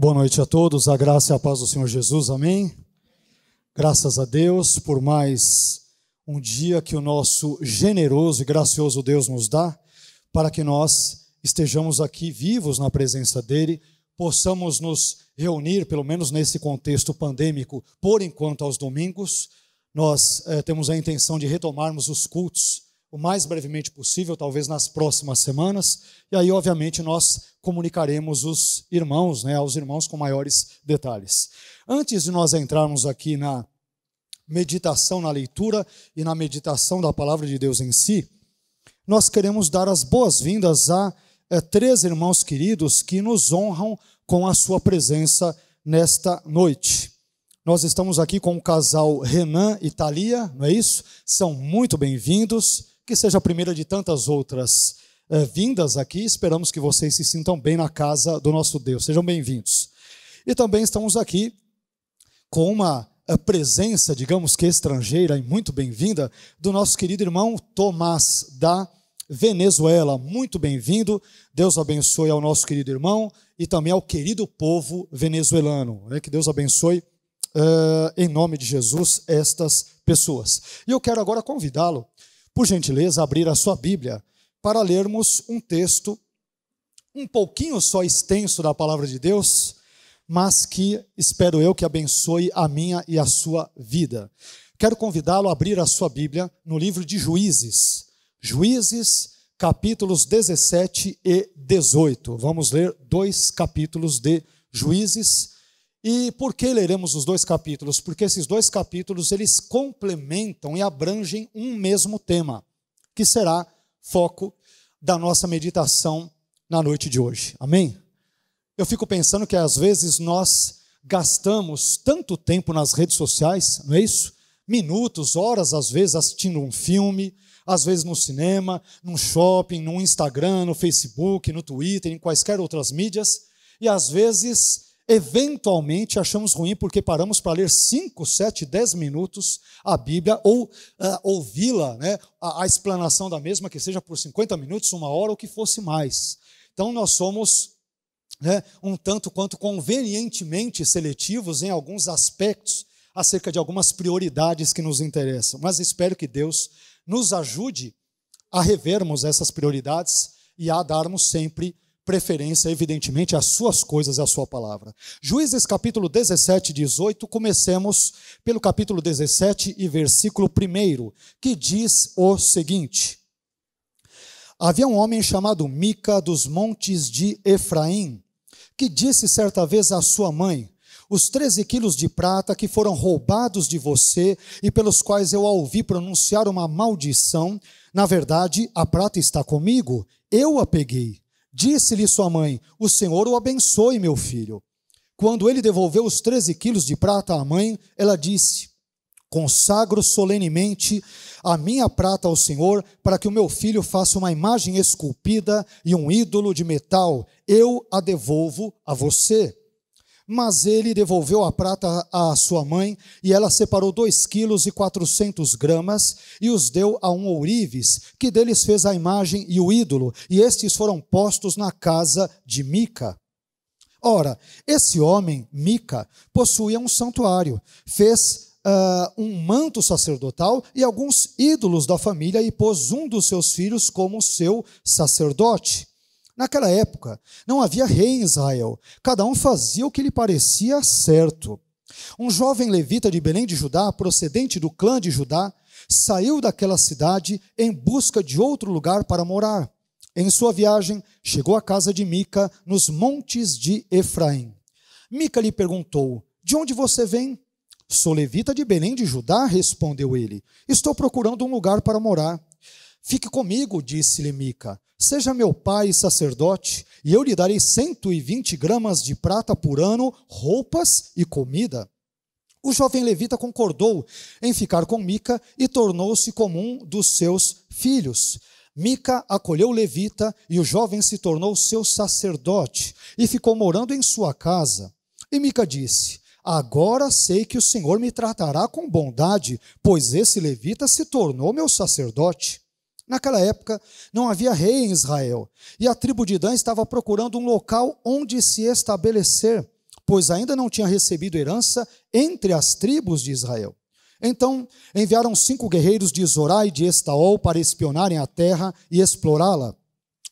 Boa noite a todos, a graça e a paz do Senhor Jesus, amém? Graças a Deus por mais um dia que o nosso generoso e gracioso Deus nos dá, para que nós estejamos aqui vivos na presença dEle, possamos nos reunir, pelo menos nesse contexto pandêmico, por enquanto aos domingos. Nós eh, temos a intenção de retomarmos os cultos o mais brevemente possível, talvez nas próximas semanas, e aí, obviamente, nós comunicaremos os irmãos, né, aos irmãos com maiores detalhes. Antes de nós entrarmos aqui na meditação, na leitura e na meditação da palavra de Deus em si, nós queremos dar as boas-vindas a é, três irmãos queridos que nos honram com a sua presença nesta noite. Nós estamos aqui com o casal Renan e Thalia, não é isso? São muito bem-vindos que seja a primeira de tantas outras eh, vindas aqui. Esperamos que vocês se sintam bem na casa do nosso Deus. Sejam bem-vindos. E também estamos aqui com uma eh, presença, digamos que estrangeira e muito bem-vinda, do nosso querido irmão Tomás da Venezuela. Muito bem-vindo. Deus abençoe ao nosso querido irmão e também ao querido povo venezuelano. Né? Que Deus abençoe, uh, em nome de Jesus, estas pessoas. E eu quero agora convidá-lo por gentileza, abrir a sua Bíblia para lermos um texto um pouquinho só extenso da palavra de Deus, mas que espero eu que abençoe a minha e a sua vida. Quero convidá-lo a abrir a sua Bíblia no livro de Juízes. Juízes, capítulos 17 e 18. Vamos ler dois capítulos de Juízes e por que leremos os dois capítulos? Porque esses dois capítulos eles complementam e abrangem um mesmo tema, que será foco da nossa meditação na noite de hoje. Amém? Eu fico pensando que às vezes nós gastamos tanto tempo nas redes sociais, não é isso? Minutos, horas às vezes assistindo um filme, às vezes no cinema, num shopping, no Instagram, no Facebook, no Twitter, em quaisquer outras mídias, e às vezes eventualmente achamos ruim porque paramos para ler 5, 7, 10 minutos a Bíblia ou uh, ouvi-la, né, a, a, explanação da mesma, que seja por 50 minutos, uma hora ou que fosse mais. Então nós somos né, um tanto quanto convenientemente seletivos em alguns aspectos acerca de algumas prioridades que nos interessam. Mas espero que Deus nos ajude a revermos essas prioridades e a darmos sempre prioridade preferência, evidentemente, às suas coisas e à sua palavra. Juízes capítulo 17, 18, comecemos pelo capítulo 17 e versículo 1, que diz o seguinte: Havia um homem chamado Mica dos montes de Efraim, que disse certa vez à sua mãe: os 13 quilos de prata que foram roubados de você e pelos quais eu a ouvi pronunciar uma maldição, na verdade, a prata está comigo, eu a peguei. Disse-lhe sua mãe: O Senhor o abençoe, meu filho. Quando ele devolveu os 13 quilos de prata à mãe, ela disse: Consagro solenemente a minha prata ao Senhor, para que o meu filho faça uma imagem esculpida e um ídolo de metal. Eu a devolvo a você. Mas ele devolveu a prata à sua mãe, e ela separou dois quilos e quatrocentos gramas, e os deu a um ourives, que deles fez a imagem e o ídolo, e estes foram postos na casa de Mica. Ora, esse homem, Mica, possuía um santuário, fez Uh, um manto sacerdotal e alguns ídolos da família e pôs um dos seus filhos como seu sacerdote. Naquela época, não havia rei em Israel. Cada um fazia o que lhe parecia certo. Um jovem levita de Belém de Judá, procedente do clã de Judá, saiu daquela cidade em busca de outro lugar para morar. Em sua viagem, chegou à casa de Mica, nos montes de Efraim. Mica lhe perguntou: De onde você vem? Sou levita de Belém de Judá, respondeu ele. Estou procurando um lugar para morar. Fique comigo, disse-lhe Mica. Seja meu pai e sacerdote, e eu lhe darei cento e vinte gramas de prata por ano, roupas e comida. O jovem levita concordou em ficar com Mica e tornou-se como um dos seus filhos. Mica acolheu levita e o jovem se tornou seu sacerdote e ficou morando em sua casa. E Mica disse: Agora sei que o Senhor me tratará com bondade, pois esse levita se tornou meu sacerdote. Naquela época não havia rei em Israel, e a tribo de Dan estava procurando um local onde se estabelecer, pois ainda não tinha recebido herança entre as tribos de Israel. Então enviaram cinco guerreiros de Zorá e de Estaol para espionarem a terra e explorá-la.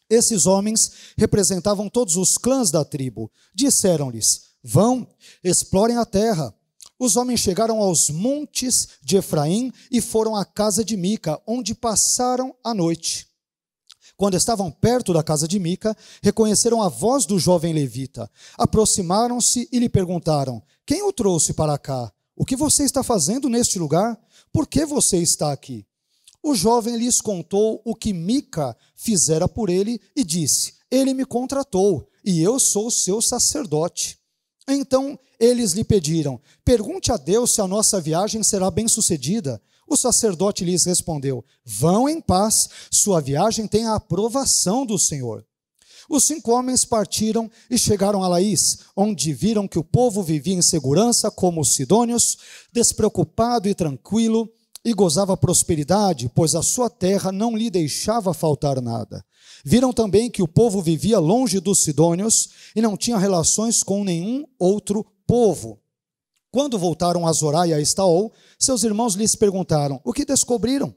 Esses homens representavam todos os clãs da tribo. Disseram-lhes: Vão, explorem a terra os homens chegaram aos montes de Efraim e foram à casa de Mica, onde passaram a noite. Quando estavam perto da casa de Mica, reconheceram a voz do jovem levita. Aproximaram-se e lhe perguntaram: Quem o trouxe para cá? O que você está fazendo neste lugar? Por que você está aqui? O jovem lhes contou o que Mica fizera por ele e disse: Ele me contratou e eu sou seu sacerdote. Então eles lhe pediram: Pergunte a Deus se a nossa viagem será bem-sucedida. O sacerdote lhes respondeu: Vão em paz, sua viagem tem a aprovação do Senhor. Os cinco homens partiram e chegaram a Laís, onde viram que o povo vivia em segurança, como os sidônios, despreocupado e tranquilo, e gozava prosperidade, pois a sua terra não lhe deixava faltar nada. Viram também que o povo vivia longe dos sidônios e não tinha relações com nenhum outro povo. Quando voltaram a Zorá e a Estaol, seus irmãos lhes perguntaram: O que descobriram?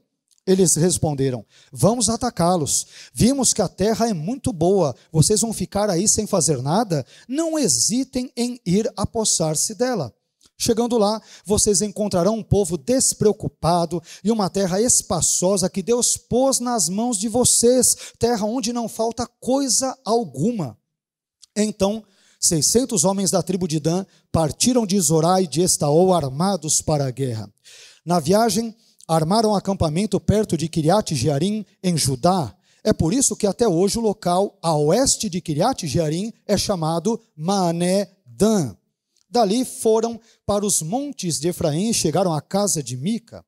Eles responderam: Vamos atacá-los. Vimos que a terra é muito boa. Vocês vão ficar aí sem fazer nada? Não hesitem em ir apossar-se dela. Chegando lá, vocês encontrarão um povo despreocupado e uma terra espaçosa que Deus pôs nas mãos de vocês, terra onde não falta coisa alguma. Então 600 homens da tribo de Dan partiram de Zorá e de Estaol armados para a guerra. Na viagem, armaram acampamento perto de Kiriat Jearim, em Judá. É por isso que até hoje o local a oeste de Kiriat Jearim é chamado Mané Dan. Dali foram para os montes de Efraim e chegaram à casa de Mica.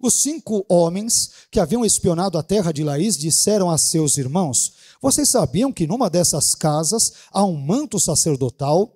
Os cinco homens que haviam espionado a terra de Laís disseram a seus irmãos: vocês sabiam que numa dessas casas há um manto sacerdotal,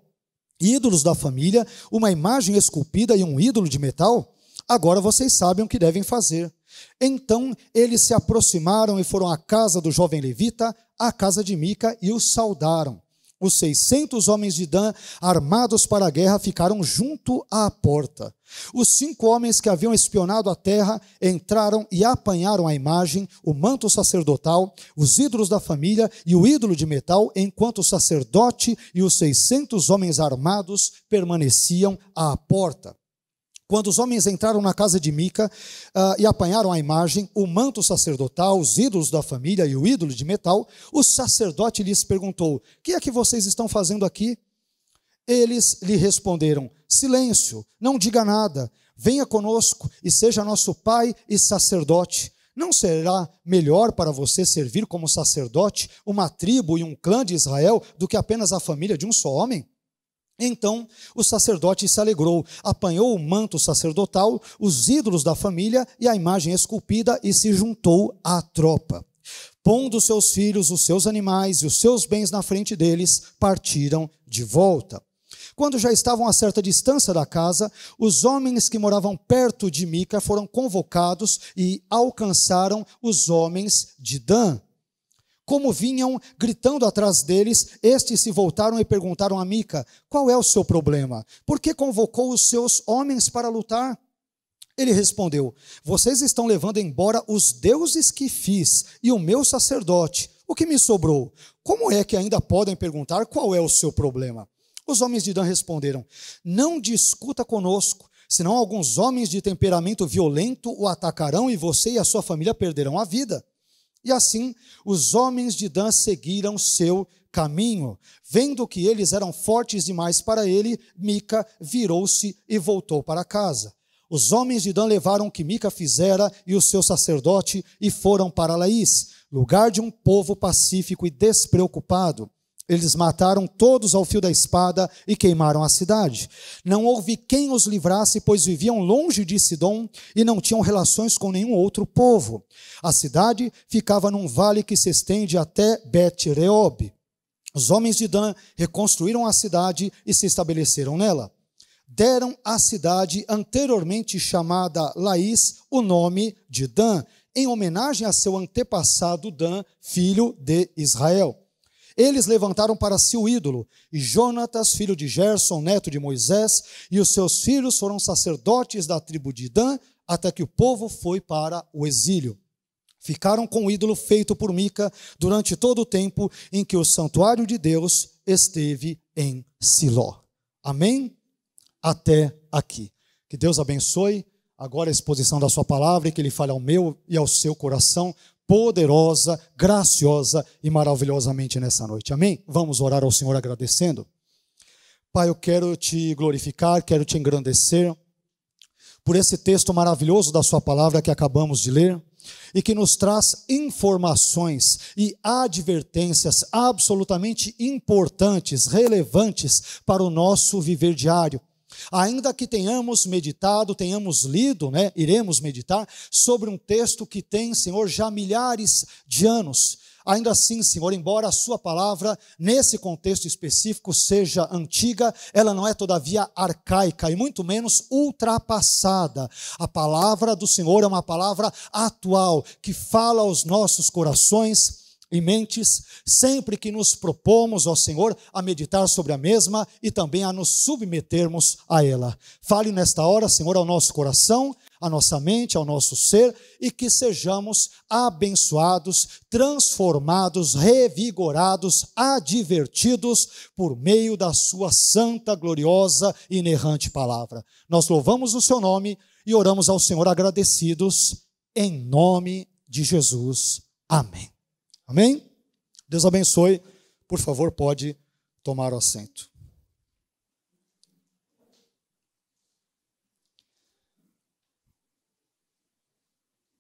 ídolos da família, uma imagem esculpida e um ídolo de metal? Agora vocês sabem o que devem fazer. Então eles se aproximaram e foram à casa do jovem levita, à casa de Mica, e o saudaram. Os 600 homens de Dan, armados para a guerra, ficaram junto à porta. Os cinco homens que haviam espionado a terra entraram e apanharam a imagem, o manto sacerdotal, os ídolos da família e o ídolo de metal, enquanto o sacerdote e os seiscentos homens armados permaneciam à porta. Quando os homens entraram na casa de Mica uh, e apanharam a imagem, o manto sacerdotal, os ídolos da família e o ídolo de metal, o sacerdote lhes perguntou: O que é que vocês estão fazendo aqui? Eles lhe responderam: Silêncio, não diga nada, venha conosco e seja nosso pai e sacerdote. Não será melhor para você servir como sacerdote uma tribo e um clã de Israel do que apenas a família de um só homem? Então o sacerdote se alegrou, apanhou o manto sacerdotal, os ídolos da família e a imagem esculpida e se juntou à tropa. Pondo seus filhos, os seus animais e os seus bens na frente deles, partiram de volta. Quando já estavam a certa distância da casa, os homens que moravam perto de Mica foram convocados e alcançaram os homens de Dan. Como vinham gritando atrás deles, estes se voltaram e perguntaram a Mica: Qual é o seu problema? Por que convocou os seus homens para lutar? Ele respondeu: Vocês estão levando embora os deuses que fiz e o meu sacerdote. O que me sobrou? Como é que ainda podem perguntar qual é o seu problema? Os homens de Dan responderam: Não discuta conosco, senão alguns homens de temperamento violento o atacarão e você e a sua família perderão a vida. E assim os homens de Dan seguiram seu caminho. Vendo que eles eram fortes demais para ele, Mica virou-se e voltou para casa. Os homens de Dan levaram o que Mica fizera e o seu sacerdote e foram para Laís, lugar de um povo pacífico e despreocupado. Eles mataram todos ao fio da espada e queimaram a cidade. Não houve quem os livrasse, pois viviam longe de Sidom e não tinham relações com nenhum outro povo. A cidade ficava num vale que se estende até Bet-Reob. Os homens de Dan reconstruíram a cidade e se estabeleceram nela. Deram à cidade, anteriormente chamada Laís, o nome de Dan, em homenagem a seu antepassado Dan, filho de Israel. Eles levantaram para si o ídolo, e Jonatas, filho de Gerson, neto de Moisés, e os seus filhos foram sacerdotes da tribo de Dan, até que o povo foi para o exílio. Ficaram com o ídolo feito por Mica durante todo o tempo em que o santuário de Deus esteve em Siló. Amém? Até aqui. Que Deus abençoe agora a exposição da sua palavra e que ele fale ao meu e ao seu coração poderosa, graciosa e maravilhosamente nessa noite. Amém? Vamos orar ao Senhor agradecendo? Pai, eu quero te glorificar, quero te engrandecer por esse texto maravilhoso da Sua palavra que acabamos de ler e que nos traz informações e advertências absolutamente importantes, relevantes para o nosso viver diário Ainda que tenhamos meditado, tenhamos lido, né, iremos meditar sobre um texto que tem, Senhor, já milhares de anos. Ainda assim, Senhor, embora a Sua palavra, nesse contexto específico, seja antiga, ela não é todavia arcaica e muito menos ultrapassada. A palavra do Senhor é uma palavra atual, que fala aos nossos corações, em mentes, sempre que nos propomos ao Senhor a meditar sobre a mesma e também a nos submetermos a ela. Fale nesta hora, Senhor, ao nosso coração, à nossa mente, ao nosso ser e que sejamos abençoados, transformados, revigorados, advertidos por meio da Sua santa, gloriosa e inerrante palavra. Nós louvamos o Seu nome e oramos ao Senhor agradecidos, em nome de Jesus. Amém. Amém? Deus abençoe. Por favor, pode tomar o assento.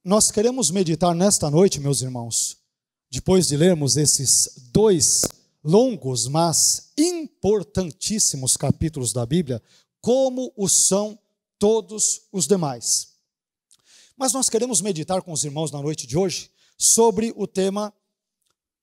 Nós queremos meditar nesta noite, meus irmãos, depois de lermos esses dois longos, mas importantíssimos capítulos da Bíblia, como os são todos os demais. Mas nós queremos meditar com os irmãos na noite de hoje sobre o tema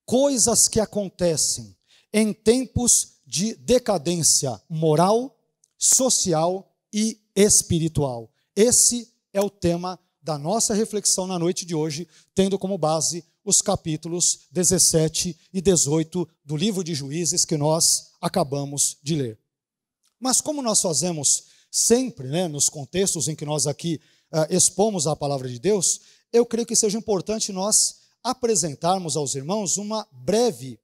coisas que acontecem em tempos de decadência moral, social e espiritual. Esse é o tema da nossa reflexão na noite de hoje, tendo como base os capítulos 17 e 18 do livro de Juízes que nós acabamos de ler. Mas como nós fazemos sempre, né, nos contextos em que nós aqui uh, expomos a palavra de Deus, eu creio que seja importante nós apresentarmos aos irmãos uma breve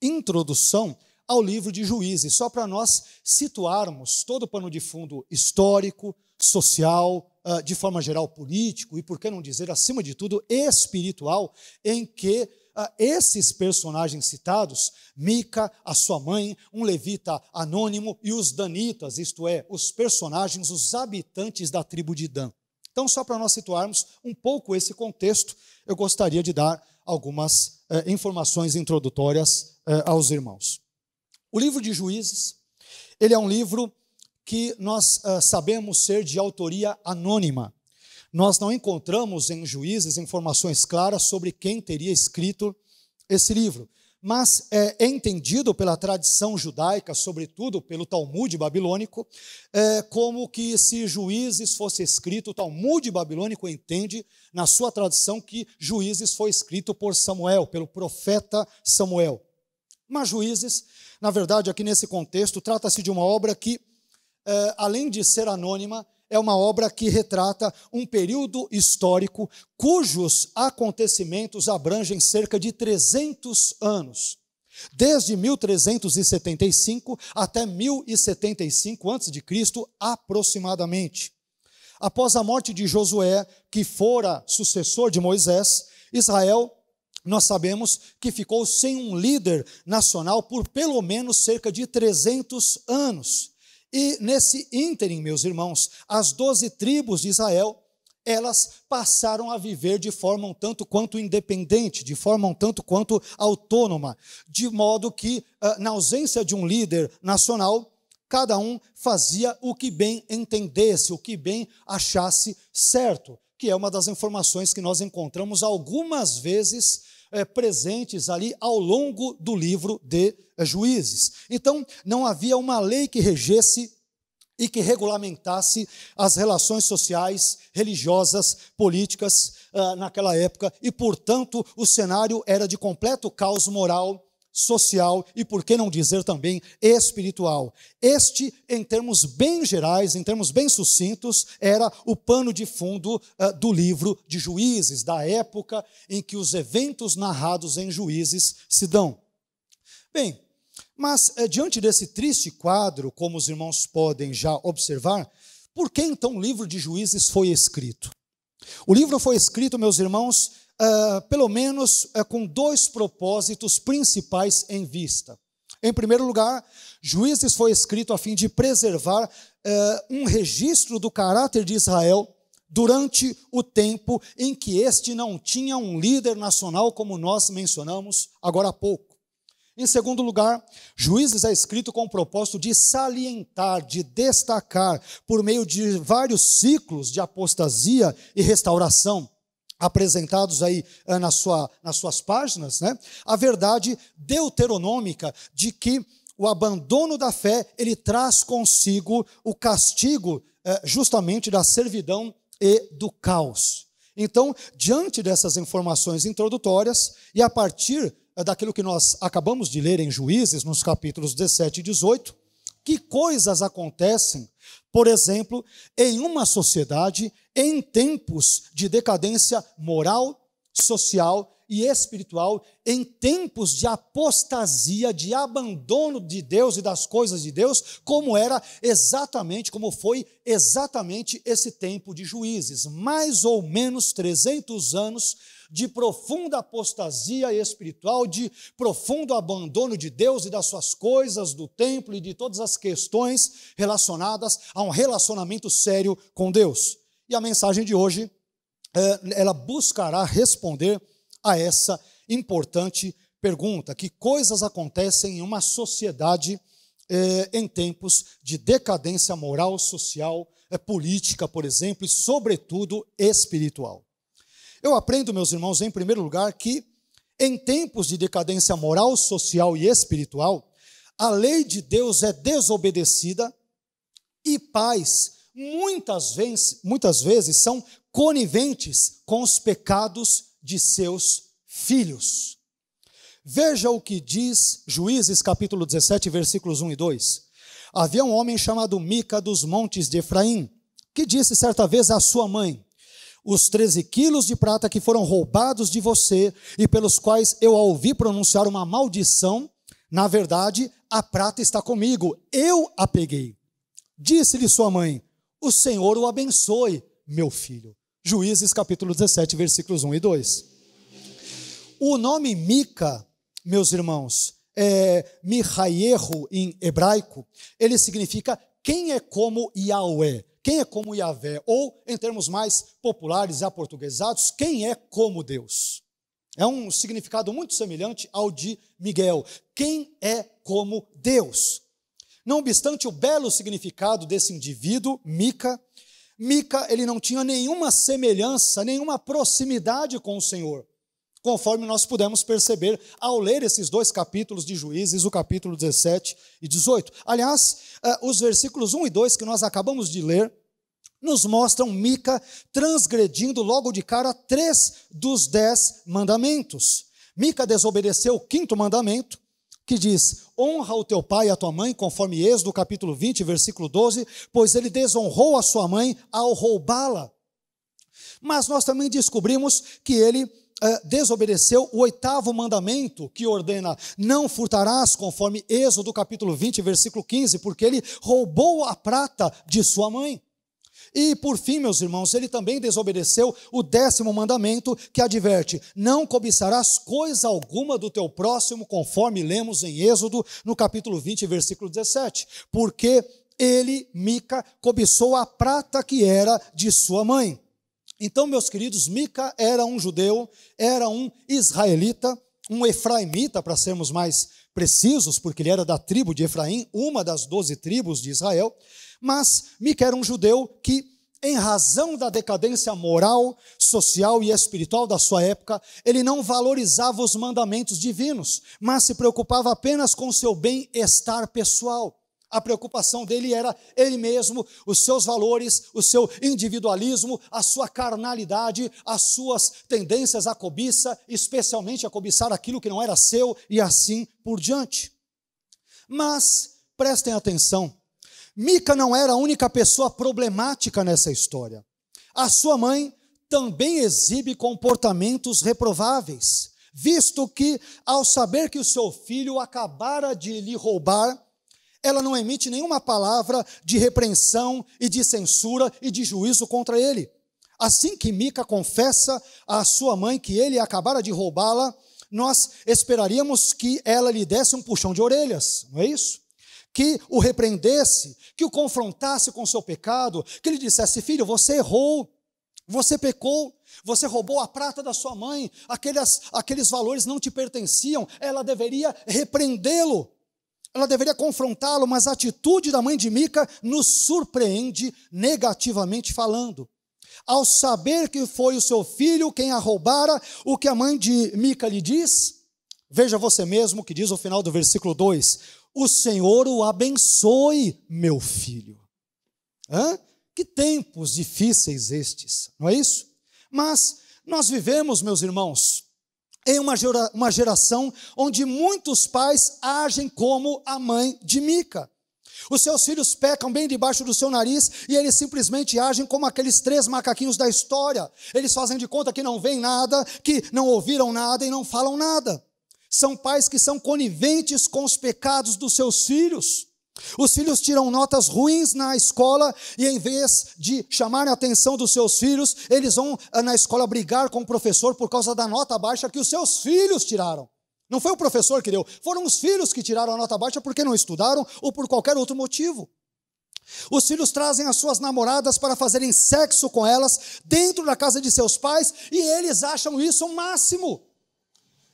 introdução ao livro de Juízes, só para nós situarmos todo o pano de fundo histórico, social, ah, de forma geral político e, por que não dizer, acima de tudo, espiritual, em que ah, esses personagens citados, Mica, a sua mãe, um levita anônimo e os danitas, isto é, os personagens, os habitantes da tribo de Dan, então, só para nós situarmos um pouco esse contexto, eu gostaria de dar algumas eh, informações introdutórias eh, aos irmãos. O livro de Juízes, ele é um livro que nós eh, sabemos ser de autoria anônima. Nós não encontramos em Juízes informações claras sobre quem teria escrito esse livro mas é, é entendido pela tradição judaica, sobretudo pelo Talmud babilônico, é, como que se juízes fosse escrito, o Talmud babilônico entende, na sua tradição, que juízes foi escrito por Samuel, pelo profeta Samuel. Mas juízes, na verdade, aqui nesse contexto, trata-se de uma obra que, é, além de ser anônima, é uma obra que retrata um período histórico cujos acontecimentos abrangem cerca de 300 anos. Desde 1375 até 1075 a.C., aproximadamente. Após a morte de Josué, que fora sucessor de Moisés, Israel, nós sabemos que ficou sem um líder nacional por pelo menos cerca de 300 anos. E nesse ínterim, meus irmãos, as doze tribos de Israel, elas passaram a viver de forma um tanto quanto independente, de forma um tanto quanto autônoma, de modo que, ah, na ausência de um líder nacional, cada um fazia o que bem entendesse, o que bem achasse certo, que é uma das informações que nós encontramos algumas vezes é, presentes ali ao longo do livro de é, Juízes. Então, não havia uma lei que regesse e que regulamentasse as relações sociais, religiosas, políticas ah, naquela época, e, portanto, o cenário era de completo caos moral social e, por que não dizer também, espiritual. Este, em termos bem gerais, em termos bem sucintos, era o pano de fundo uh, do livro de Juízes, da época em que os eventos narrados em Juízes se dão. Bem, mas uh, diante desse triste quadro, como os irmãos podem já observar, por que então o livro de Juízes foi escrito? O livro foi escrito, meus irmãos, uh, pelo menos uh, com dois propósitos principais em vista. Em primeiro lugar, Juízes foi escrito a fim de preservar uh, um registro do caráter de Israel durante o tempo em que este não tinha um líder nacional, como nós mencionamos agora há pouco. Em segundo lugar, Juízes é escrito com o propósito de salientar, de destacar, por meio de vários ciclos de apostasia e restauração apresentados aí eh, na sua, nas suas páginas, né? a verdade deuteronômica de que o abandono da fé, ele traz consigo o castigo eh, justamente da servidão e do caos. Então, diante dessas informações introdutórias e a partir eh, daquilo que nós acabamos de ler em Juízes, nos capítulos 17 e 18, que coisas acontecem, por exemplo, em uma sociedade em tempos de decadência moral, social e espiritual, em tempos de apostasia, de abandono de Deus e das coisas de Deus, como era exatamente, como foi exatamente esse tempo de juízes, mais ou menos 300 anos de profunda apostasia espiritual, de profundo abandono de Deus e das suas coisas, do templo e de todas as questões relacionadas a um relacionamento sério com Deus. E a mensagem de hoje, é, ela buscará responder a essa importante pergunta: que coisas acontecem em uma sociedade é, em tempos de decadência moral, social, é, política, por exemplo, e, sobretudo, espiritual. Eu aprendo, meus irmãos, em primeiro lugar, que em tempos de decadência moral, social e espiritual, a lei de Deus é desobedecida e paz muitas vezes, muitas vezes são coniventes com os pecados de seus filhos. Veja o que diz Juízes capítulo 17, versículos 1 e 2. Havia um homem chamado Mica dos montes de Efraim, que disse certa vez à sua mãe: Os 13 quilos de prata que foram roubados de você e pelos quais eu a ouvi pronunciar uma maldição, na verdade, a prata está comigo, eu a peguei. Disse-lhe sua mãe: o Senhor o abençoe, meu filho. Juízes capítulo 17, versículos 1 e 2. O nome Mica, meus irmãos, é Mihaierro em hebraico, ele significa quem é como Yahweh, quem é como Yahvé, ou em termos mais populares e aportuguesados, quem é como Deus. É um significado muito semelhante ao de Miguel. Quem é como Deus? Não obstante o belo significado desse indivíduo, Mica, Mica ele não tinha nenhuma semelhança, nenhuma proximidade com o Senhor, conforme nós pudemos perceber ao ler esses dois capítulos de Juízes, o capítulo 17 e 18. Aliás, eh, os versículos 1 e 2 que nós acabamos de ler nos mostram Mica transgredindo logo de cara três dos dez mandamentos. Mica desobedeceu o quinto mandamento, que diz: honra o teu pai e a tua mãe, conforme Êxodo capítulo 20, versículo 12, pois ele desonrou a sua mãe ao roubá-la. Mas nós também descobrimos que ele eh, desobedeceu o oitavo mandamento que ordena: não furtarás, conforme Êxodo capítulo 20, versículo 15, porque ele roubou a prata de sua mãe. E por fim, meus irmãos, ele também desobedeceu o décimo mandamento que adverte: não cobiçarás coisa alguma do teu próximo, conforme lemos em Êxodo, no capítulo 20, versículo 17. Porque ele, Mica, cobiçou a prata que era de sua mãe. Então, meus queridos, Mica era um judeu, era um israelita, um efraimita, para sermos mais precisos, porque ele era da tribo de Efraim, uma das doze tribos de Israel, mas Mica era um judeu que, em razão da decadência moral, social e espiritual da sua época, ele não valorizava os mandamentos divinos, mas se preocupava apenas com seu bem-estar pessoal. A preocupação dele era ele mesmo, os seus valores, o seu individualismo, a sua carnalidade, as suas tendências à cobiça, especialmente a cobiçar aquilo que não era seu e assim por diante. Mas prestem atenção, Mica não era a única pessoa problemática nessa história. A sua mãe também exibe comportamentos reprováveis, visto que, ao saber que o seu filho acabara de lhe roubar, ela não emite nenhuma palavra de repreensão e de censura e de juízo contra ele. Assim que Mica confessa à sua mãe que ele acabara de roubá-la, nós esperaríamos que ela lhe desse um puxão de orelhas, não é isso? que o repreendesse, que o confrontasse com o seu pecado, que lhe dissesse: Filho, você errou, você pecou, você roubou a prata da sua mãe, aqueles, aqueles valores não te pertenciam, ela deveria repreendê-lo. Ela deveria confrontá-lo, mas a atitude da mãe de Mica nos surpreende negativamente falando. Ao saber que foi o seu filho quem a roubara, o que a mãe de Mica lhe diz? Veja você mesmo o que diz o final do versículo 2. O Senhor o abençoe, meu filho. Hã? Que tempos difíceis estes, não é isso? Mas nós vivemos, meus irmãos, em uma, gera, uma geração onde muitos pais agem como a mãe de Mica. Os seus filhos pecam bem debaixo do seu nariz e eles simplesmente agem como aqueles três macaquinhos da história. Eles fazem de conta que não veem nada, que não ouviram nada e não falam nada. São pais que são coniventes com os pecados dos seus filhos. Os filhos tiram notas ruins na escola e, em vez de chamar a atenção dos seus filhos, eles vão ah, na escola brigar com o professor por causa da nota baixa que os seus filhos tiraram. Não foi o professor que deu, foram os filhos que tiraram a nota baixa porque não estudaram ou por qualquer outro motivo. Os filhos trazem as suas namoradas para fazerem sexo com elas dentro da casa de seus pais e eles acham isso o máximo.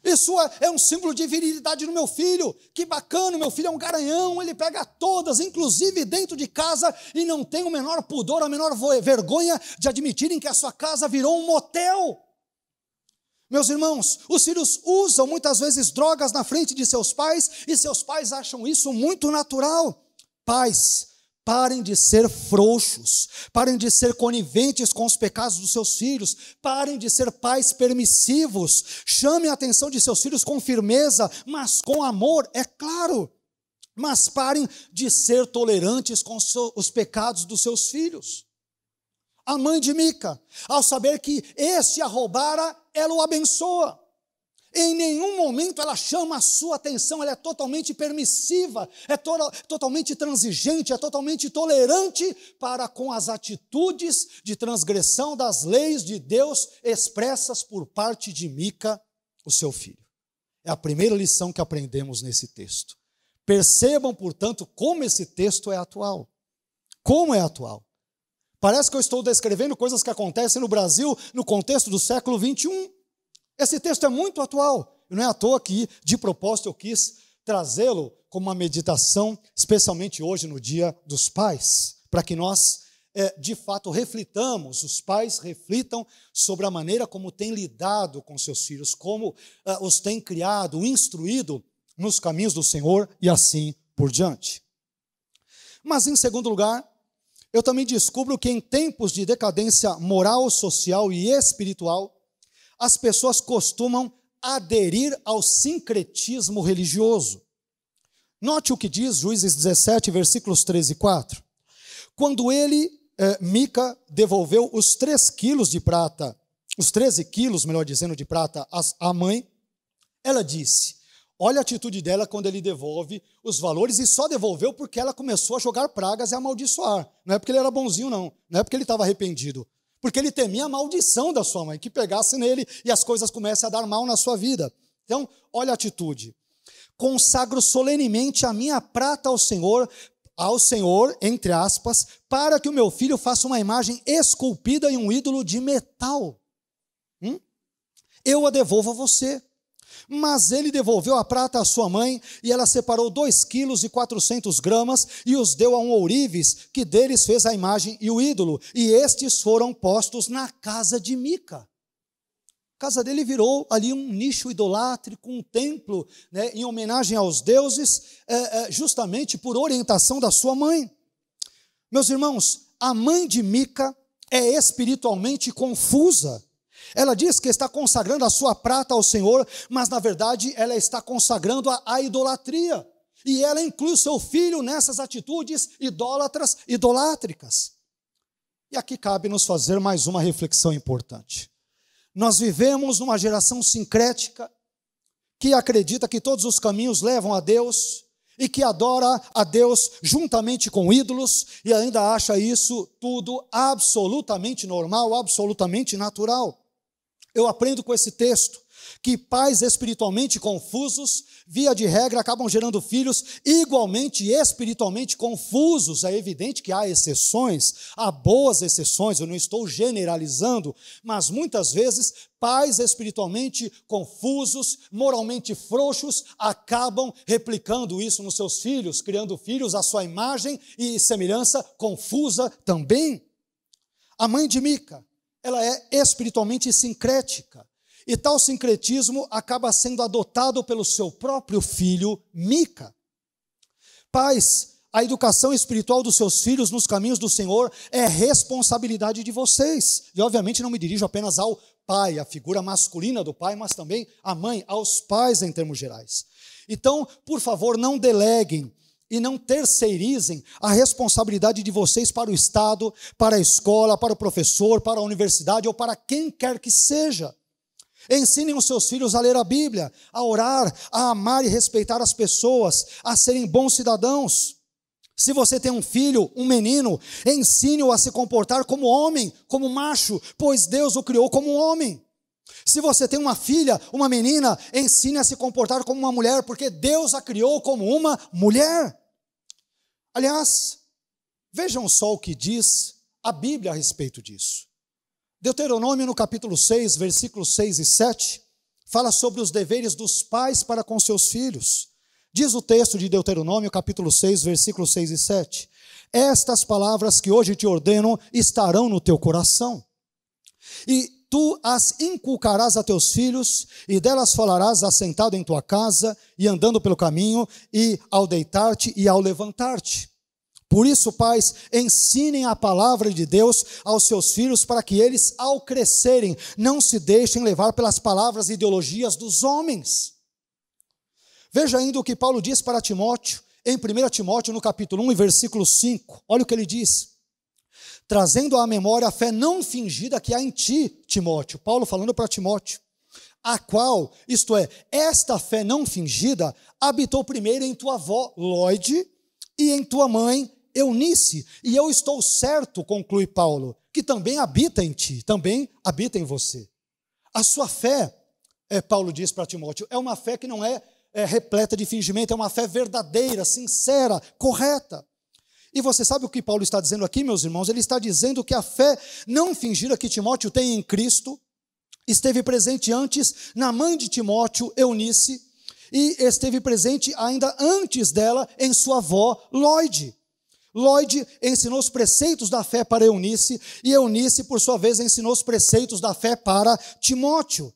Isso é, é, um símbolo de virilidade no meu filho. Que bacana, meu filho é um garanhão, ele pega todas, inclusive dentro de casa, e não tem o menor pudor, a menor vergonha de admitirem que a sua casa virou um motel. Meus irmãos, os filhos usam muitas vezes drogas na frente de seus pais e seus pais acham isso muito natural. Pais, Parem de ser frouxos, parem de ser coniventes com os pecados dos seus filhos, parem de ser pais permissivos. Chamem a atenção de seus filhos com firmeza, mas com amor, é claro. Mas parem de ser tolerantes com os pecados dos seus filhos. A mãe de Mica, ao saber que esse a roubara, ela o abençoa. Em nenhum momento ela chama a sua atenção, ela é totalmente permissiva, é to totalmente transigente, é totalmente tolerante para com as atitudes de transgressão das leis de Deus expressas por parte de Mica, o seu filho. É a primeira lição que aprendemos nesse texto. Percebam, portanto, como esse texto é atual. Como é atual. Parece que eu estou descrevendo coisas que acontecem no Brasil no contexto do século 21. Esse texto é muito atual. Não é à toa que, de propósito, eu quis trazê-lo como uma meditação, especialmente hoje, no Dia dos Pais, para que nós, é, de fato, reflitamos, os pais reflitam sobre a maneira como têm lidado com seus filhos, como é, os têm criado, instruído nos caminhos do Senhor e assim por diante. Mas, em segundo lugar, eu também descubro que em tempos de decadência moral, social e espiritual, as pessoas costumam aderir ao sincretismo religioso. Note o que diz Juízes 17, versículos 3 e 4. Quando ele, eh, Mica, devolveu os 3 quilos de prata, os 13 quilos, melhor dizendo, de prata à mãe, ela disse: Olha a atitude dela quando ele devolve os valores e só devolveu porque ela começou a jogar pragas e amaldiçoar. Não é porque ele era bonzinho, não. Não é porque ele estava arrependido porque ele temia a maldição da sua mãe, que pegasse nele e as coisas começassem a dar mal na sua vida. Então, olha a atitude. Consagro solenemente a minha prata ao Senhor, ao Senhor, entre aspas, para que o meu filho faça uma imagem esculpida em um ídolo de metal. Hum? Eu a devolvo a você. Mas ele devolveu a prata à sua mãe, e ela separou dois quilos e quatrocentos gramas, e os deu a um ourives, que deles fez a imagem e o ídolo, e estes foram postos na casa de Mica. A casa dele virou ali um nicho idolátrico, um templo, né, em homenagem aos deuses, é, é, justamente por orientação da sua mãe. Meus irmãos, a mãe de Mica é espiritualmente confusa ela diz que está consagrando a sua prata ao Senhor, mas na verdade ela está consagrando a, a idolatria. E ela inclui o seu filho nessas atitudes idólatras, idolátricas. E aqui cabe nos fazer mais uma reflexão importante. Nós vivemos numa geração sincrética que acredita que todos os caminhos levam a Deus e que adora a Deus juntamente com ídolos e ainda acha isso tudo absolutamente normal, absolutamente natural. Eu aprendo com esse texto que pais espiritualmente confusos, via de regra, acabam gerando filhos igualmente espiritualmente confusos. É evidente que há exceções, há boas exceções, eu não estou generalizando, mas muitas vezes pais espiritualmente confusos, moralmente frouxos, acabam replicando isso nos seus filhos, criando filhos à sua imagem e semelhança confusa também. A mãe de Mica ela é espiritualmente sincrética. E tal sincretismo acaba sendo adotado pelo seu próprio filho, Mica. Pais, a educação espiritual dos seus filhos nos caminhos do Senhor é responsabilidade de vocês. E obviamente não me dirijo apenas ao pai, a figura masculina do pai, mas também à mãe, aos pais em termos gerais. Então, por favor, não deleguem e não terceirizem a responsabilidade de vocês para o Estado, para a escola, para o professor, para a universidade ou para quem quer que seja. Ensinem os seus filhos a ler a Bíblia, a orar, a amar e respeitar as pessoas, a serem bons cidadãos. Se você tem um filho, um menino, ensine-o a se comportar como homem, como macho, pois Deus o criou como homem. Se você tem uma filha, uma menina, ensine a se comportar como uma mulher, porque Deus a criou como uma mulher. Aliás, vejam só o que diz a Bíblia a respeito disso. Deuteronômio, no capítulo 6, versículos 6 e 7, fala sobre os deveres dos pais para com seus filhos. Diz o texto de Deuteronômio, capítulo 6, versículos 6 e 7. Estas palavras que hoje te ordeno estarão no teu coração. E tu as inculcarás a teus filhos, e delas falarás assentado em tua casa, e andando pelo caminho, e ao deitar-te e ao levantar-te. Por isso, pais, ensinem a palavra de Deus aos seus filhos para que eles, ao crescerem, não se deixem levar pelas palavras e ideologias dos homens. Veja ainda o que Paulo diz para Timóteo, em 1 Timóteo, no capítulo 1, versículo 5. Olha o que ele diz trazendo à memória a fé não fingida que há em ti, Timóteo. Paulo falando para Timóteo. A qual, isto é, esta fé não fingida, habitou primeiro em tua avó, Lloyd, e em tua mãe, Eunice. E eu estou certo, conclui Paulo, que também habita em ti, também habita em você. A sua fé, é, Paulo diz para Timóteo, é uma fé que não é, é repleta de fingimento, é uma fé verdadeira, sincera, correta. E você sabe o que Paulo está dizendo aqui, meus irmãos? Ele está dizendo que a fé não fingida que Timóteo tem em Cristo esteve presente antes na mãe de Timóteo, Eunice, e esteve presente ainda antes dela em sua avó, Lloyd. Lloyd ensinou os preceitos da fé para Eunice, e Eunice, por sua vez, ensinou os preceitos da fé para Timóteo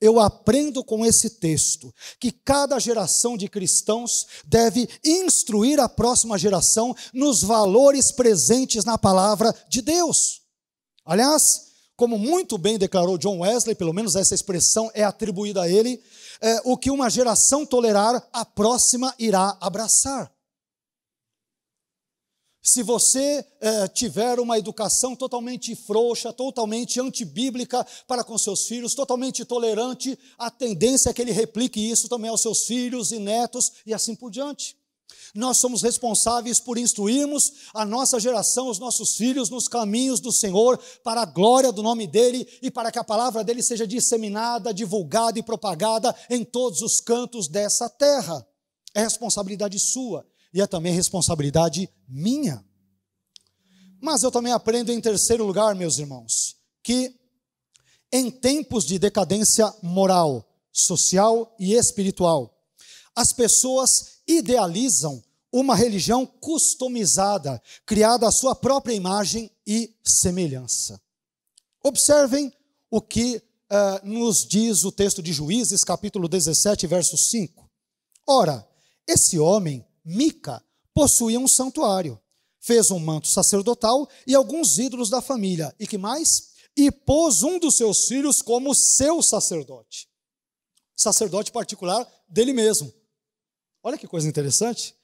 eu aprendo com esse texto que cada geração de cristãos deve instruir a próxima geração nos valores presentes na palavra de Deus. Aliás, como muito bem declarou John Wesley, pelo menos essa expressão é atribuída a ele, é, o que uma geração tolerar, a próxima irá abraçar. Se você eh, tiver uma educação totalmente frouxa, totalmente antibíblica para com seus filhos, totalmente tolerante, a tendência é que ele replique isso também aos seus filhos e netos e assim por diante. Nós somos responsáveis por instruirmos a nossa geração, os nossos filhos, nos caminhos do Senhor, para a glória do nome dEle e para que a palavra dEle seja disseminada, divulgada e propagada em todos os cantos dessa terra. É responsabilidade sua e é também responsabilidade minha. Mas eu também aprendo, em terceiro lugar, meus irmãos, que em tempos de decadência moral, social e espiritual, as pessoas idealizam uma religião customizada, criada à sua própria imagem e semelhança. Observem o que uh, nos diz o texto de Juízes, capítulo 17, verso 5. Ora, esse homem Mica, possuía um santuário. Fez um manto sacerdotal e alguns ídolos da família. E que mais? E pôs um dos seus filhos como seu sacerdote. Sacerdote particular dele mesmo. Olha que coisa interessante.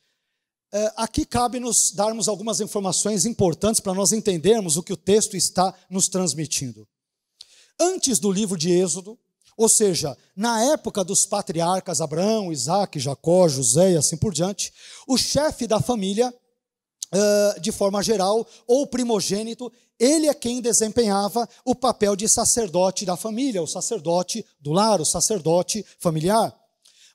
É, aqui cabe nos darmos algumas informações importantes para nós entendermos o que o texto está nos transmitindo. Antes do livro de Êxodo, ou seja, na época dos patriarcas Abraão, Isaac, Jacó, José e assim por diante, o chefe da família, de forma geral, ou primogênito, ele é quem desempenhava o papel de sacerdote da família, o sacerdote do lar, o sacerdote familiar.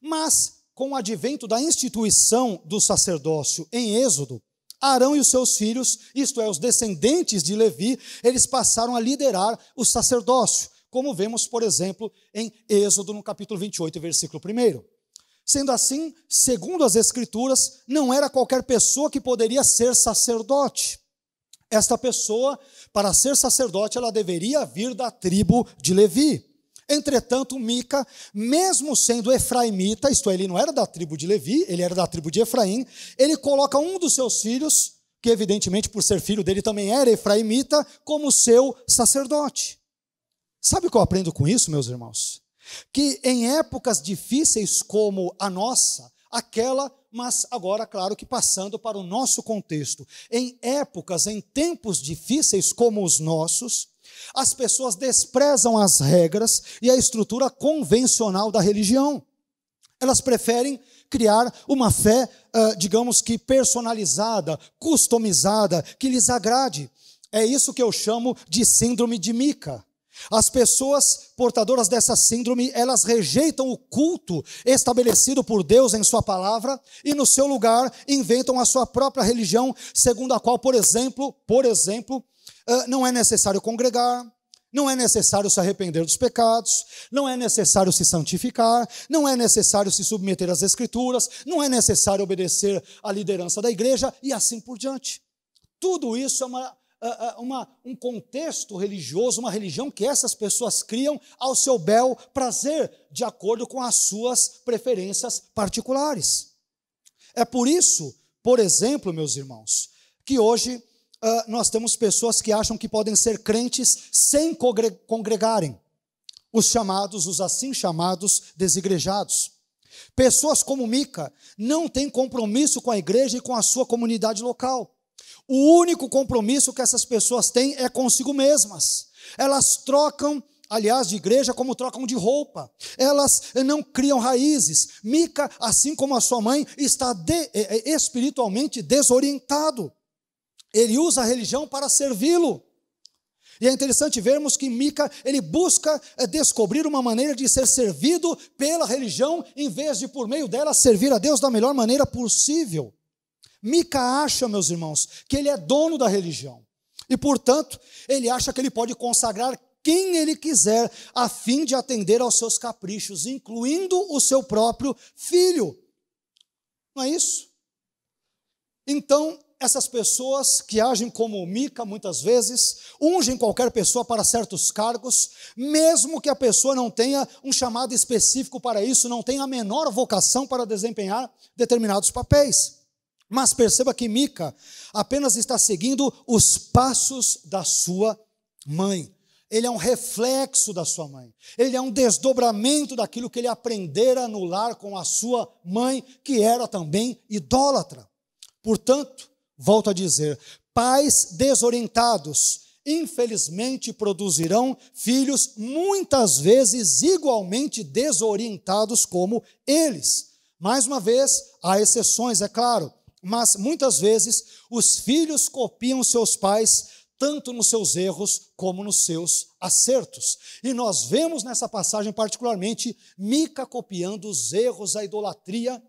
Mas, com o advento da instituição do sacerdócio em Êxodo, Arão e os seus filhos, isto é, os descendentes de Levi, eles passaram a liderar o sacerdócio como vemos, por exemplo, em Êxodo, no capítulo 28, versículo 1. Sendo assim, segundo as Escrituras, não era qualquer pessoa que poderia ser sacerdote. Esta pessoa, para ser sacerdote, ela deveria vir da tribo de Levi. Entretanto, Mica, mesmo sendo efraimita, isto é, ele não era da tribo de Levi, ele era da tribo de Efraim, ele coloca um dos seus filhos, que evidentemente por ser filho dele também era efraimita, como seu sacerdote. Sabe o que eu aprendo com isso, meus irmãos? Que em épocas difíceis como a nossa, aquela, mas agora, claro que passando para o nosso contexto, em épocas, em tempos difíceis como os nossos, as pessoas desprezam as regras e a estrutura convencional da religião. Elas preferem criar uma fé, digamos que personalizada, customizada, que lhes agrade. É isso que eu chamo de síndrome de Mica. As pessoas portadoras dessa síndrome, elas rejeitam o culto estabelecido por Deus em sua palavra e no seu lugar inventam a sua própria religião, segundo a qual, por exemplo, por exemplo, não é necessário congregar, não é necessário se arrepender dos pecados, não é necessário se santificar, não é necessário se submeter às escrituras, não é necessário obedecer à liderança da igreja e assim por diante. Tudo isso é uma uh, uma, um contexto religioso, uma religião que essas pessoas criam ao seu bel prazer, de acordo com as suas preferências particulares. É por isso, por exemplo, meus irmãos, que hoje uh, nós temos pessoas que acham que podem ser crentes sem congregarem, os chamados, os assim chamados desigrejados. Pessoas como Mica não têm compromisso com a igreja e com a sua comunidade local. O único compromisso que essas pessoas têm é consigo mesmas. Elas trocam aliás, de igreja, como trocam de roupa. Elas não criam raízes. Mica, assim como a sua mãe, está de, é, é, espiritualmente desorientado. Ele usa a religião para servi-lo. E é interessante vermos que Mica, ele busca é, descobrir uma maneira de ser servido pela religião, em vez de por meio dela servir a Deus da melhor maneira possível. Mica acha, meus irmãos, que ele é dono da religião. E, portanto, ele acha que ele pode consagrar quem ele quiser, a fim de atender aos seus caprichos, incluindo o seu próprio filho. Não é isso? Então, essas pessoas que agem como Mica, muitas vezes, ungem qualquer pessoa para certos cargos, mesmo que a pessoa não tenha um chamado específico para isso, não tenha a menor vocação para desempenhar determinados papéis. Mas perceba que Mica apenas está seguindo os passos da sua mãe. Ele é um reflexo da sua mãe. Ele é um desdobramento daquilo que ele aprendera no lar com a sua mãe, que era também idólatra. Portanto, volto a dizer, pais desorientados, infelizmente produzirão filhos muitas vezes igualmente desorientados como eles. Mais uma vez, há exceções, é claro. Mas muitas vezes os filhos copiam seus pais tanto nos seus erros como nos seus acertos. E nós vemos nessa passagem particularmente Mica copiando os erros, a idolatria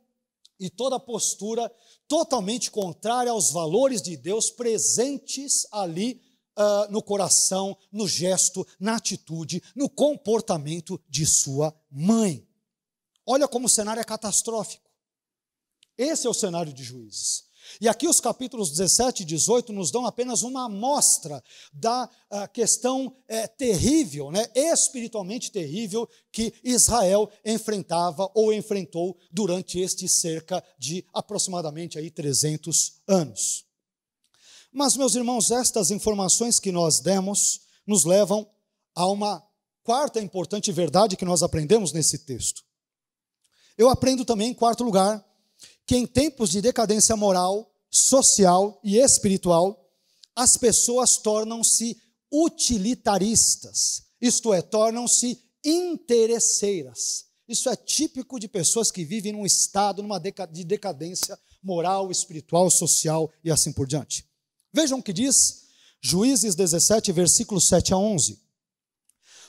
e toda a postura totalmente contrária aos valores de Deus presentes ali Uh, no coração, no gesto, na atitude, no comportamento de sua mãe. Olha como o cenário é catastrófico. Esse é o cenário de juízes. E aqui os capítulos 17 e 18 nos dão apenas uma amostra da ah, questão é, terrível, né, espiritualmente terrível, que Israel enfrentava ou enfrentou durante este cerca de aproximadamente aí 300 anos. Mas, meus irmãos, estas informações que nós demos nos levam a uma quarta importante verdade que nós aprendemos nesse texto. Eu aprendo também, em quarto lugar, que em tempos de decadência moral, social e espiritual, as pessoas tornam-se utilitaristas, isto é, tornam-se interesseiras. Isso é típico de pessoas que vivem num estado numa deca de decadência moral, espiritual, social e assim por diante. Vejam o que diz Juízes 17, versículos 7 a 11.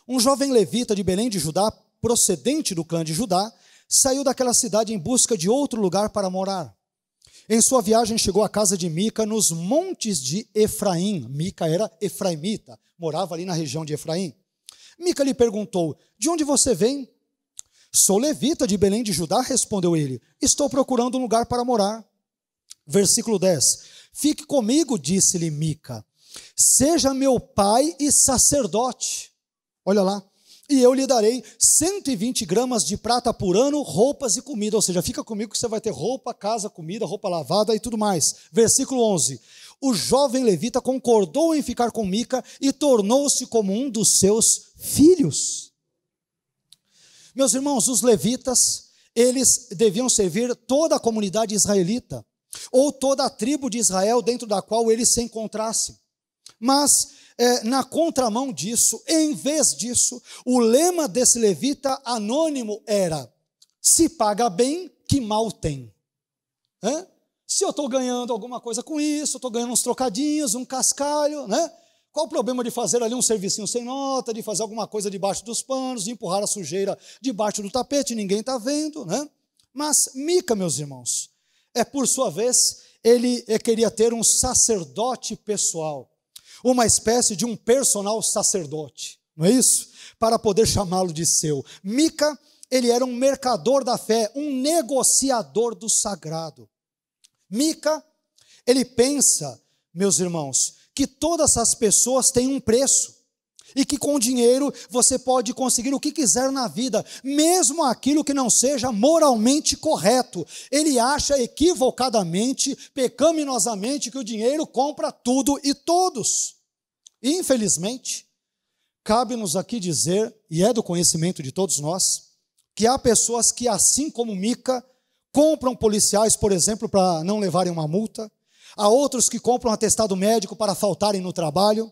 Um jovem levita de Belém de Judá, procedente do clã de Judá, saiu daquela cidade em busca de outro lugar para morar. Em sua viagem chegou à casa de Mica nos montes de Efraim. Mica era efraimita, morava ali na região de Efraim. Mica lhe perguntou: De onde você vem? Sou levita de Belém de Judá, respondeu ele. Estou procurando um lugar para morar. Versículo 10. Fique comigo, disse-lhe Mica. Seja meu pai e sacerdote. Olha lá e eu lhe darei 120 gramas de prata por ano, roupas e comida. Ou seja, fica comigo que você vai ter roupa, casa, comida, roupa lavada e tudo mais. Versículo 11. O jovem levita concordou em ficar com Mica e tornou-se como um dos seus filhos. Meus irmãos, os levitas, eles deviam servir toda a comunidade israelita, ou toda a tribo de Israel dentro da qual eles se encontrassem. Mas é, na contramão disso, em vez disso, o lema desse levita anônimo era: se paga bem, que mal tem. Hã? Se eu estou ganhando alguma coisa com isso, estou ganhando uns trocadinhos, um cascalho, né? Qual o problema de fazer ali um servicinho sem nota, de fazer alguma coisa debaixo dos panos, de empurrar a sujeira debaixo do tapete, ninguém está vendo, né? Mas Mica, meus irmãos, é por sua vez, ele é, queria ter um sacerdote pessoal uma espécie de um personal sacerdote, não é isso? Para poder chamá-lo de seu. Mica, ele era um mercador da fé, um negociador do sagrado. Mica, ele pensa, meus irmãos, que todas as pessoas têm um preço e que com dinheiro você pode conseguir o que quiser na vida, mesmo aquilo que não seja moralmente correto. Ele acha equivocadamente, pecaminosamente, que o dinheiro compra tudo e todos. Infelizmente, cabe-nos aqui dizer, e é do conhecimento de todos nós, que há pessoas que, assim como Mica, compram policiais, por exemplo, para não levarem uma multa, há outros que compram atestado médico para faltarem no trabalho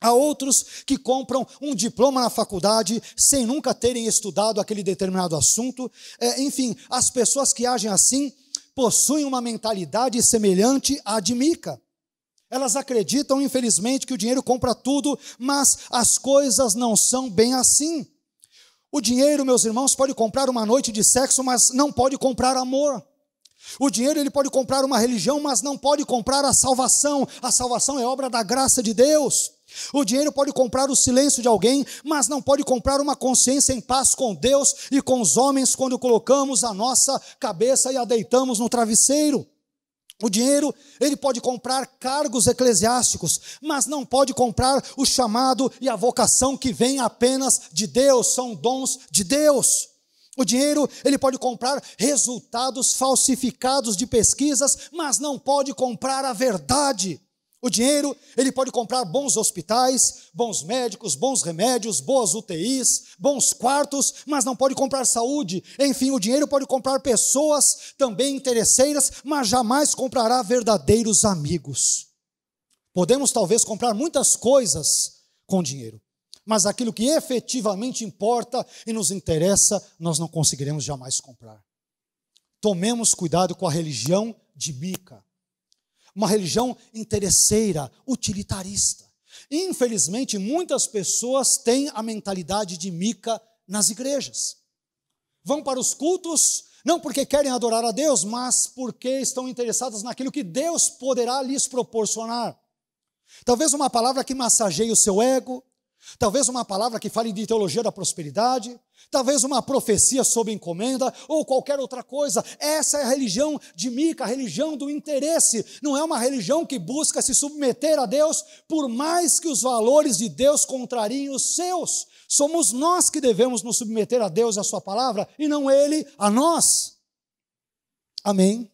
Há outros que compram um diploma na faculdade sem nunca terem estudado aquele determinado assunto. É, enfim, as pessoas que agem assim possuem uma mentalidade semelhante à de Mica. Elas acreditam, infelizmente, que o dinheiro compra tudo, mas as coisas não são bem assim. O dinheiro, meus irmãos, pode comprar uma noite de sexo, mas não pode comprar amor. O dinheiro ele pode comprar uma religião, mas não pode comprar a salvação. A salvação é obra da graça de Deus. O dinheiro pode comprar o silêncio de alguém, mas não pode comprar uma consciência em paz com Deus e com os homens quando colocamos a nossa cabeça e a deitamos no travesseiro. O dinheiro, ele pode comprar cargos eclesiásticos, mas não pode comprar o chamado e a vocação que vem apenas de Deus, são dons de Deus. O dinheiro, ele pode comprar resultados falsificados de pesquisas, mas não pode comprar a verdade. O dinheiro, ele pode comprar bons hospitais, bons médicos, bons remédios, boas UTIs, bons quartos, mas não pode comprar saúde. Enfim, o dinheiro pode comprar pessoas também interesseiras, mas jamais comprará verdadeiros amigos. Podemos talvez comprar muitas coisas com dinheiro, mas aquilo que efetivamente importa e nos interessa, nós não conseguiremos jamais comprar. Tomemos cuidado com a religião de Mica uma religião interesseira, utilitarista. Infelizmente, muitas pessoas têm a mentalidade de Mica nas igrejas. Vão para os cultos, não porque querem adorar a Deus, mas porque estão interessadas naquilo que Deus poderá lhes proporcionar. Talvez uma palavra que massageie o seu ego, Talvez uma palavra que fale de teologia da prosperidade, talvez uma profecia sob encomenda ou qualquer outra coisa. Essa é a religião de Mica, a religião do interesse. Não é uma religião que busca se submeter a Deus, por mais que os valores de Deus contrariem os seus. Somos nós que devemos nos submeter a Deus e a Sua palavra, e não Ele a nós. Amém?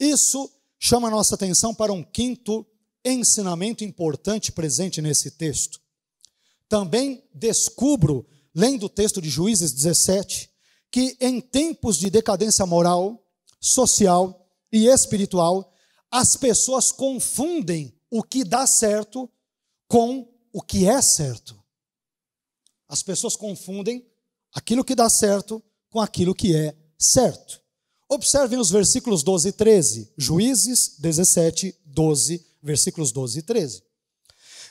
Isso chama a nossa atenção para um quinto ensinamento importante presente nesse texto. Também descubro, lendo o texto de Juízes 17, que em tempos de decadência moral, social e espiritual, as pessoas confundem o que dá certo com o que é certo. As pessoas confundem aquilo que dá certo com aquilo que é certo. Observem os versículos 12 e 13, Juízes 17, 12 e versículos 12 e 13.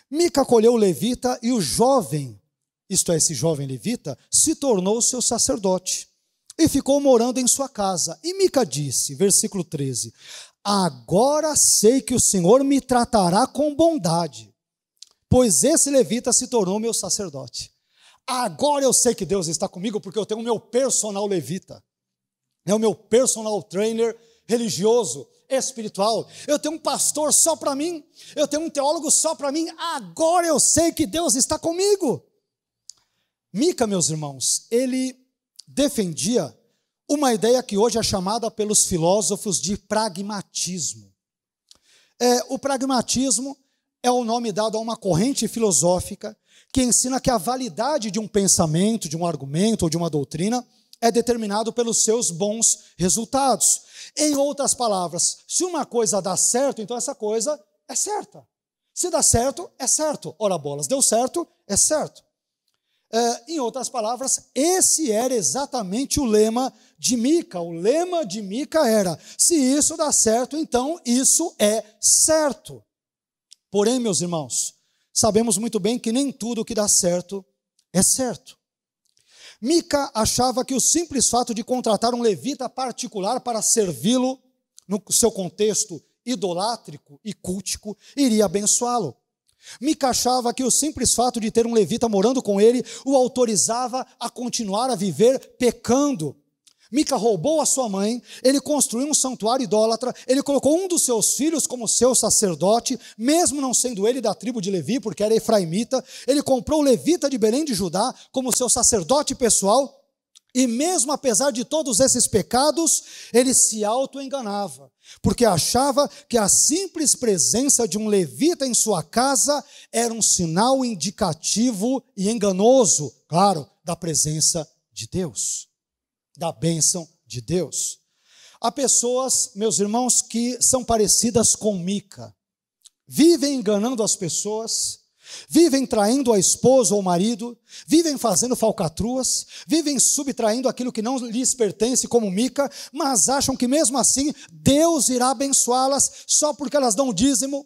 Mica acolheu o levita e o jovem, isto é, esse jovem levita, se tornou seu sacerdote e ficou morando em sua casa. E Mica disse, versículo 13: Agora sei que o Senhor me tratará com bondade, pois esse levita se tornou meu sacerdote. Agora eu sei que Deus está comigo, porque eu tenho o meu personal levita, é o meu personal trainer religioso espiritual. Eu tenho um pastor só para mim. Eu tenho um teólogo só para mim. Agora eu sei que Deus está comigo. Mica, meus irmãos, ele defendia uma ideia que hoje é chamada pelos filósofos de pragmatismo. É, o pragmatismo é o nome dado a uma corrente filosófica que ensina que a validade de um pensamento, de um argumento ou de uma doutrina é determinado pelos seus bons resultados. Em outras palavras, se uma coisa dá certo, então essa coisa é certa. Se dá certo, é certo. Ora bolas, deu certo, é certo. É, em outras palavras, esse era exatamente o lema de Mica. O lema de Mica era: se isso dá certo, então isso é certo. Porém, meus irmãos, sabemos muito bem que nem tudo que dá certo é certo. Mica achava que o simples fato de contratar um levita particular para servi-lo, no seu contexto idolátrico e cultico, iria abençoá-lo. Mica achava que o simples fato de ter um levita morando com ele o autorizava a continuar a viver pecando Mica roubou a sua mãe, ele construiu um santuário idólatra, ele colocou um dos seus filhos como seu sacerdote, mesmo não sendo ele da tribo de Levi, porque era efraimita, ele comprou o levita de Belém de Judá como seu sacerdote pessoal, e mesmo apesar de todos esses pecados, ele se autoenganava, porque achava que a simples presença de um levita em sua casa era um sinal indicativo e enganoso, claro, da presença de Deus da bênção de Deus. Há pessoas, meus irmãos, que são parecidas com Mica. Vivem enganando as pessoas, vivem traindo a esposa ou o marido, vivem fazendo falcatruas, vivem subtraindo aquilo que não lhes pertence, como Mica, mas acham que mesmo assim Deus irá abençoá-las só porque elas dão o dízimo,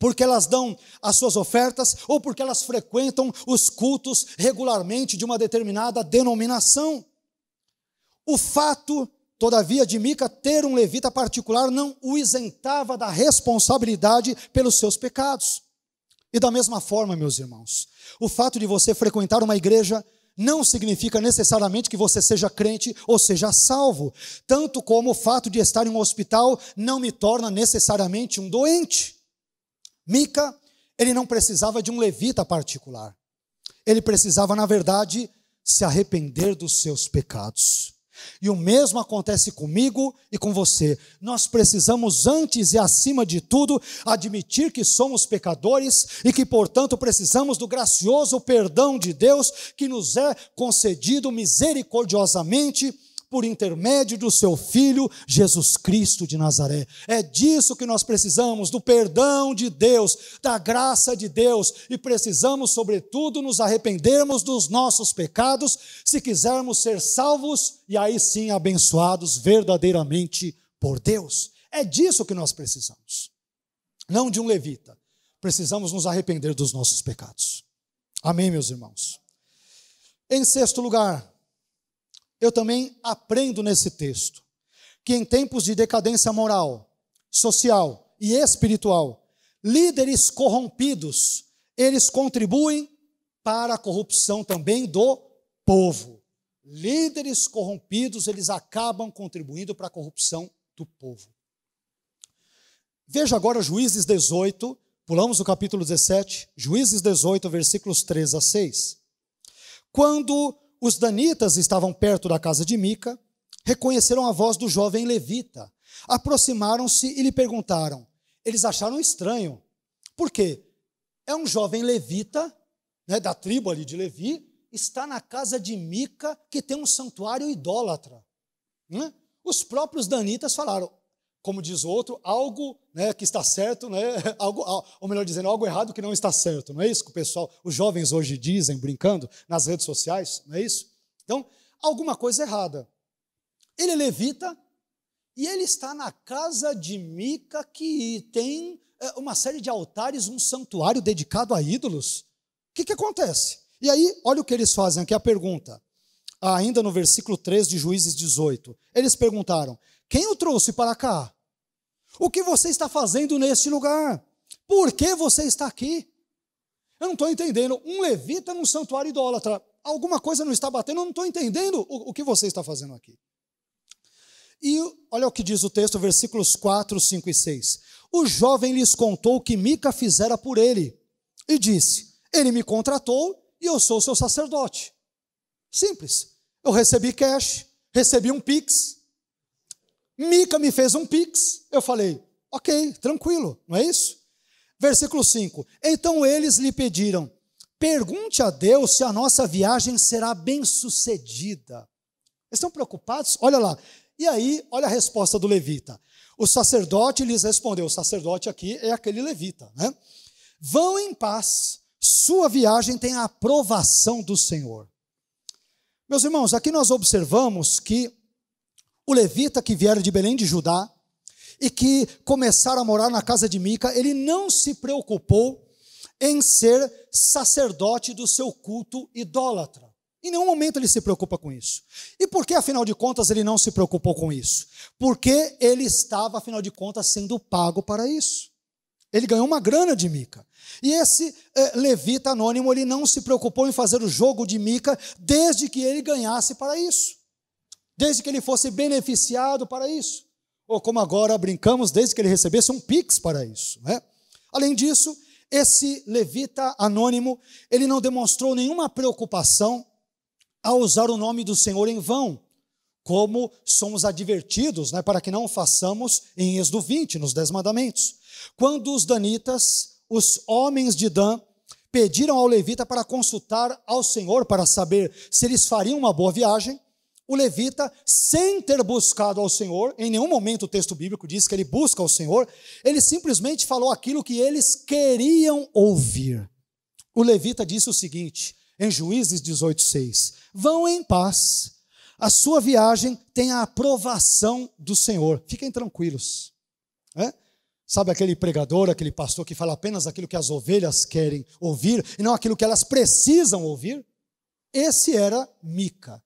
porque elas dão as suas ofertas ou porque elas frequentam os cultos regularmente de uma determinada denominação. O fato, todavia, de Mica ter um levita particular não o isentava da responsabilidade pelos seus pecados. E da mesma forma, meus irmãos, o fato de você frequentar uma igreja não significa necessariamente que você seja crente ou seja salvo, tanto como o fato de estar em um hospital não me torna necessariamente um doente. Mica, ele não precisava de um levita particular. Ele precisava, na verdade, se arrepender dos seus pecados. E o mesmo acontece comigo e com você. Nós precisamos, antes e acima de tudo, admitir que somos pecadores e que, portanto, precisamos do gracioso perdão de Deus que nos é concedido misericordiosamente por intermédio do seu Filho Jesus Cristo de Nazaré. É disso que nós precisamos, do perdão de Deus, da graça de Deus, e precisamos, sobretudo, nos arrependermos dos nossos pecados, se quisermos ser salvos e aí sim abençoados verdadeiramente por Deus. É disso que nós precisamos, não de um levita. Precisamos nos arrepender dos nossos pecados. Amém, meus irmãos? Em sexto lugar, eu também aprendo nesse texto que em tempos de decadência moral, social e espiritual, líderes corrompidos, eles contribuem para a corrupção também do povo. Líderes corrompidos, eles acabam contribuindo para a corrupção do povo. Veja agora Juízes 18, pulamos o capítulo 17, Juízes 18, versículos 3 a 6. Quando os danitas estavam perto da casa de Mica, reconheceram a voz do jovem levita, aproximaram-se e lhe perguntaram. Eles acharam estranho. Por quê? É um jovem levita, né, da tribo ali de Levi, está na casa de Mica, que tem um santuário idólatra. Né? Os próprios danitas falaram: como diz outro, algo né, que está certo, né, algo, ou melhor dizendo, algo errado que não está certo. Não é isso que o pessoal, os jovens hoje dizem, brincando, nas redes sociais, não é isso? Então, alguma coisa errada. Ele é levita e ele está na casa de Mica, que tem eh, uma série de altares, um santuário dedicado a ídolos. O que, que acontece? E aí, olha o que eles fazem aqui, a pergunta. Ah, ainda no versículo 3 de Juízes 18. Eles perguntaram: quem o trouxe para cá? O que você está fazendo neste lugar? Por que você está aqui? Eu não estou entendendo. Um levita num santuário idólatra. Alguma coisa não está batendo, eu não estou entendendo o, o que você está fazendo aqui. E olha o que diz o texto, versículos 4, 5 e 6. O jovem lhes contou o que Mica fizera por ele e disse: Ele me contratou e eu sou seu sacerdote. Simples. Eu recebi cash, recebi um pix, Mica me fez um pix, eu falei, ok, tranquilo, não é isso? Versículo 5: Então eles lhe pediram: pergunte a Deus se a nossa viagem será bem-sucedida. Estão preocupados? Olha lá. E aí, olha a resposta do levita. O sacerdote lhes respondeu: o sacerdote aqui é aquele levita, né? Vão em paz, sua viagem tem a aprovação do Senhor. Meus irmãos, aqui nós observamos que o levita que vieram de Belém de Judá e que começaram a morar na casa de Mica, ele não se preocupou em ser sacerdote do seu culto idólatra. Em nenhum momento ele se preocupa com isso. E por que, afinal de contas, ele não se preocupou com isso? Porque ele estava, afinal de contas, sendo pago para isso. Ele ganhou uma grana de Mica. E esse é, levita anônimo, ele não se preocupou em fazer o jogo de Mica desde que ele ganhasse para isso desde que ele fosse beneficiado para isso. Ou como agora brincamos, desde que ele recebesse um pix para isso. Né? Além disso, esse levita anônimo, ele não demonstrou nenhuma preocupação ao usar o nome do Senhor em vão, como somos advertidos né, para que não façamos em Êxodo 20, nos Dez Mandamentos. Quando os danitas, os homens de Dan, pediram ao levita para consultar ao Senhor para saber se eles fariam uma boa viagem, o levita, sem ter buscado ao Senhor, em nenhum momento o texto bíblico diz que ele busca ao Senhor, ele simplesmente falou aquilo que eles queriam ouvir. O levita disse o seguinte, em Juízes 18,6: Vão em paz, a sua viagem tem a aprovação do Senhor, fiquem tranquilos. É? Sabe aquele pregador, aquele pastor que fala apenas aquilo que as ovelhas querem ouvir e não aquilo que elas precisam ouvir? Esse era Mica.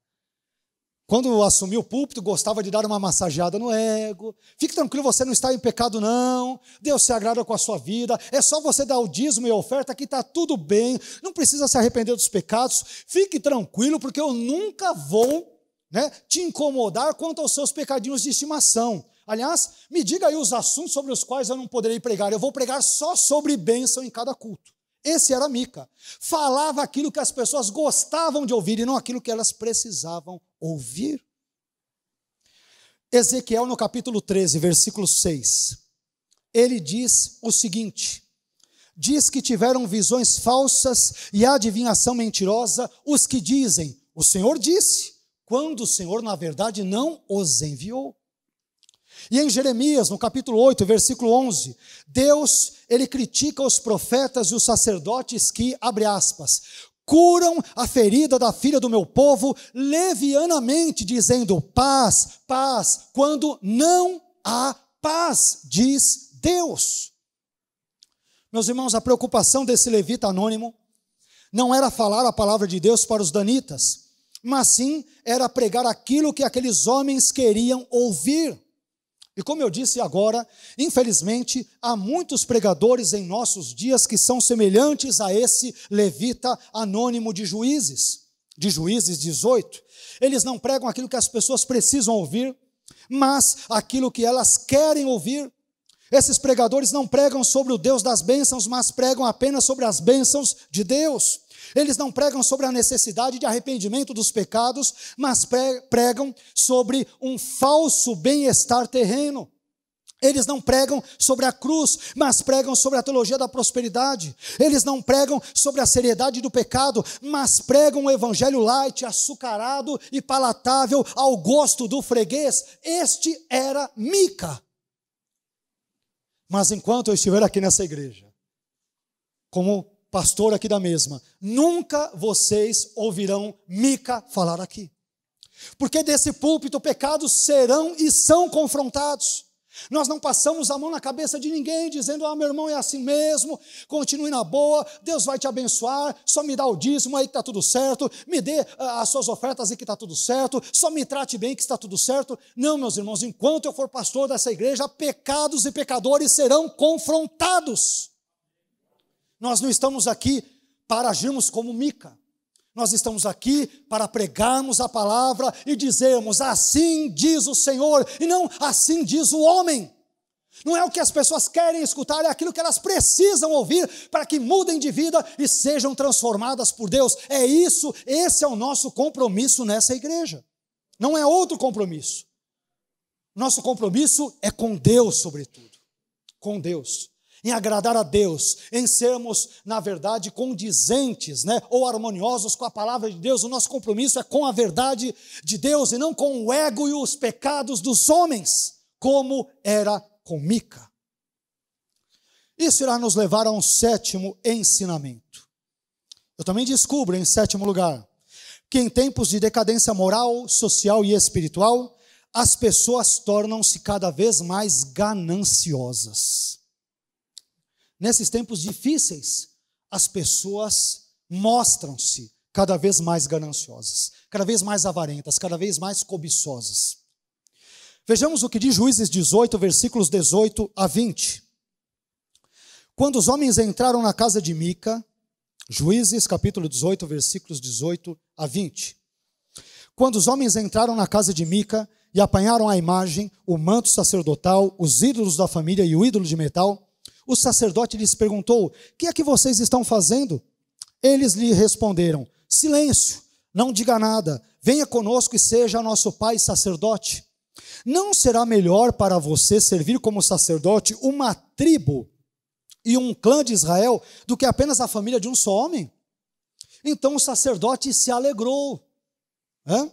Quando assumiu o púlpito, gostava de dar uma massageada no ego. Fique tranquilo, você não está em pecado, não. Deus se agrada com a sua vida. É só você dar o dízimo e a oferta que está tudo bem. Não precisa se arrepender dos pecados. Fique tranquilo, porque eu nunca vou né, te incomodar quanto aos seus pecadinhos de estimação. Aliás, me diga aí os assuntos sobre os quais eu não poderei pregar. Eu vou pregar só sobre bênção em cada culto. Esse era Mica. Falava aquilo que as pessoas gostavam de ouvir e não aquilo que elas precisavam ouvir. Ezequiel, no capítulo 13, versículo 6, ele diz o seguinte: Diz que tiveram visões falsas e adivinhação mentirosa os que dizem, o Senhor disse, quando o Senhor, na verdade, não os enviou. E em Jeremias, no capítulo 8, versículo 11, Deus, ele critica os profetas e os sacerdotes que, abre aspas, curam a ferida da filha do meu povo levianamente, dizendo paz, paz, quando não há paz, diz Deus. Meus irmãos, a preocupação desse levita anônimo não era falar a palavra de Deus para os danitas, mas sim era pregar aquilo que aqueles homens queriam ouvir. E como eu disse agora, infelizmente, há muitos pregadores em nossos dias que são semelhantes a esse levita anônimo de juízes, de juízes 18. Eles não pregam aquilo que as pessoas precisam ouvir, mas aquilo que elas querem ouvir. Esses pregadores não pregam sobre o Deus das bênçãos, mas pregam apenas sobre as bênçãos de Deus. Eles não pregam sobre a necessidade de arrependimento dos pecados, mas pregam sobre um falso bem-estar terreno. Eles não pregam sobre a cruz, mas pregam sobre a teologia da prosperidade. Eles não pregam sobre a seriedade do pecado, mas pregam o evangelho light, açucarado e palatável ao gosto do freguês. Este era Mica. Mas enquanto eu estiver aqui nessa igreja, como pastor aqui da mesma, nunca vocês ouvirão Mica falar aqui. Porque desse púlpito pecados serão e são confrontados. Nós não passamos a mão na cabeça de ninguém, dizendo: Ah, meu irmão é assim mesmo, continue na boa, Deus vai te abençoar, só me dá o dízimo aí que está tudo certo, me dê ah, as suas ofertas aí que está tudo certo, só me trate bem que está tudo certo. Não, meus irmãos, enquanto eu for pastor dessa igreja, pecados e pecadores serão confrontados. Nós não estamos aqui para agirmos como Mica. Nós estamos aqui para pregarmos a palavra e dizermos: assim diz o Senhor, e não assim diz o homem. Não é o que as pessoas querem escutar, é aquilo que elas precisam ouvir para que mudem de vida e sejam transformadas por Deus. É isso, esse é o nosso compromisso nessa igreja. Não é outro compromisso. Nosso compromisso é com Deus, sobretudo. Com Deus em agradar a Deus, em sermos, na verdade, condizentes, né, ou harmoniosos com a palavra de Deus. O nosso compromisso é com a verdade de Deus e não com o ego e os pecados dos homens, como era com Mica. Isso irá nos levar a um sétimo ensinamento. Eu também descubro, em sétimo lugar, que em tempos de decadência moral, social e espiritual, as pessoas tornam-se cada vez mais gananciosas. Nesses tempos difíceis, as pessoas mostram-se cada vez mais gananciosas, cada vez mais avarentas, cada vez mais cobiçosas. Vejamos o que diz Juízes 18, versículos 18 a 20. Quando os homens entraram na casa de Mica, Juízes capítulo 18, versículos 18 a 20. Quando os homens entraram na casa de Mica e apanharam a imagem, o manto sacerdotal, os ídolos da família e o ídolo de metal, o sacerdote lhes perguntou: O que é que vocês estão fazendo? Eles lhe responderam: Silêncio, não diga nada, venha conosco e seja nosso pai sacerdote. Não será melhor para você servir como sacerdote uma tribo e um clã de Israel do que apenas a família de um só homem? Então o sacerdote se alegrou. Hã?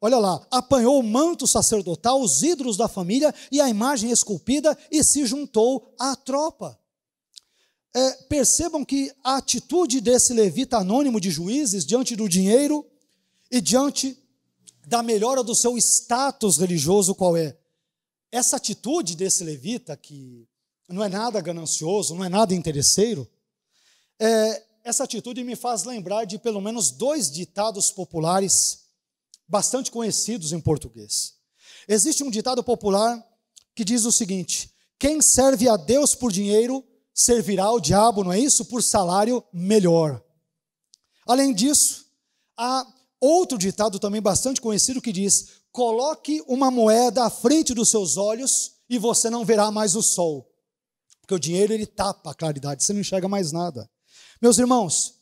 Olha lá, apanhou o manto sacerdotal, os ídolos da família e a imagem esculpida e se juntou à tropa. É, percebam que a atitude desse levita anônimo de juízes diante do dinheiro e diante da melhora do seu status religioso, qual é? Essa atitude desse levita, que não é nada ganancioso, não é nada interesseiro, é, essa atitude me faz lembrar de pelo menos dois ditados populares bastante conhecidos em português. Existe um ditado popular que diz o seguinte: quem serve a Deus por dinheiro servirá ao diabo, não é isso? Por salário melhor. Além disso, há outro ditado também bastante conhecido que diz: coloque uma moeda à frente dos seus olhos e você não verá mais o sol. Porque o dinheiro ele tapa a claridade, você não enxerga mais nada. Meus irmãos,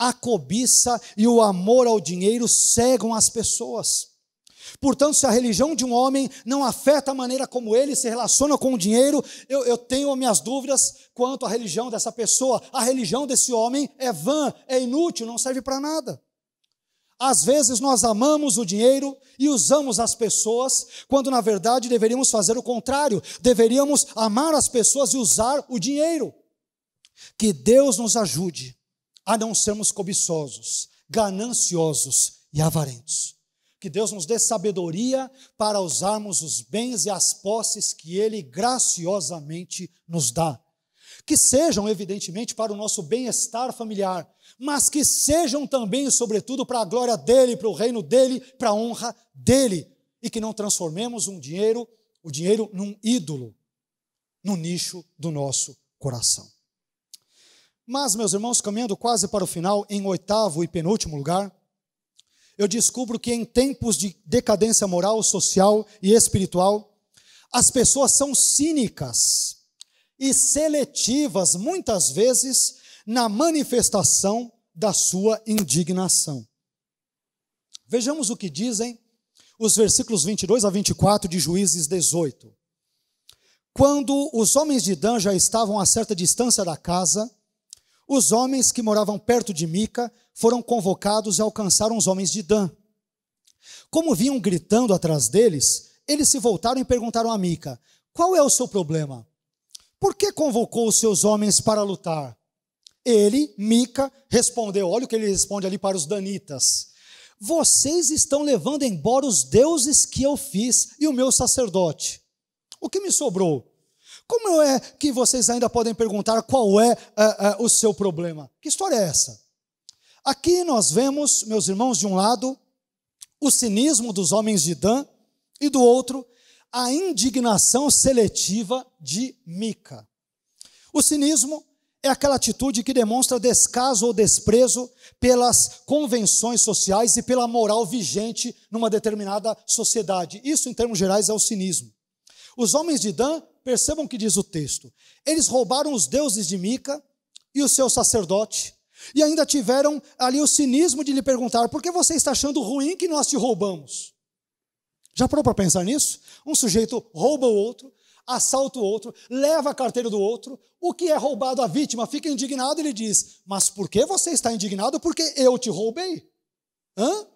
a cobiça e o amor ao dinheiro cegam as pessoas. Portanto, se a religião de um homem não afeta a maneira como ele se relaciona com o dinheiro, eu, eu, tenho minhas dúvidas quanto à religião dessa pessoa. A religião desse homem é vã, é inútil, não serve para nada. Às vezes nós amamos o dinheiro e usamos as pessoas, quando na verdade deveríamos fazer o contrário, deveríamos amar as pessoas e usar o dinheiro. Que Deus nos ajude a não sermos cobiçosos, gananciosos e avarentos. Que Deus nos dê sabedoria para usarmos os bens e as posses que Ele graciosamente nos dá. Que sejam, evidentemente, para o nosso bem-estar familiar, mas que sejam também, sobretudo, para a glória dEle, para o reino dEle, para a honra dEle. E que não transformemos um dinheiro, o dinheiro num ídolo, no nicho do nosso coração. Mas, meus irmãos, caminhando quase para o final, em oitavo e penúltimo lugar, eu descubro que em tempos de decadência moral, social e espiritual, as pessoas são cínicas e seletivas, muitas vezes, na manifestação da sua indignação. Vejamos o que dizem os versículos 22 a 24 de Juízes 18. Quando os homens de Dan já estavam a certa distância da casa, os homens que moravam perto de Mica foram convocados e alcançaram os homens de Dan. Como vinham gritando atrás deles, eles se voltaram e perguntaram a Mica: Qual é o seu problema? Por que convocou os seus homens para lutar? Ele, Mica, respondeu: Olha o que ele responde ali para os danitas. Vocês estão levando embora os deuses que eu fiz e o meu sacerdote. O que me sobrou? Como é que vocês ainda podem perguntar qual é, é, é, o seu problema? Que história é essa? Aqui nós vemos, meus irmãos, de um lado, o cinismo dos homens de Dan, e do outro, a indignação seletiva de Mica. O cinismo é aquela atitude que demonstra descaso ou desprezo pelas convenções sociais e pela moral vigente numa determinada sociedade. Isso, em termos gerais, é o cinismo. Os homens de Dan, percebam o que diz o texto. Eles roubaram os deuses de Mica e o seu sacerdote. E ainda tiveram ali o cinismo de lhe perguntar: por que você está achando ruim que nós te roubamos? Já parou para pensar nisso? Um sujeito rouba o outro, assalta o outro, leva a carteira do outro. O que é roubado à vítima fica indignado e lhe diz: Mas por que você está indignado? Porque eu te roubei. Hã?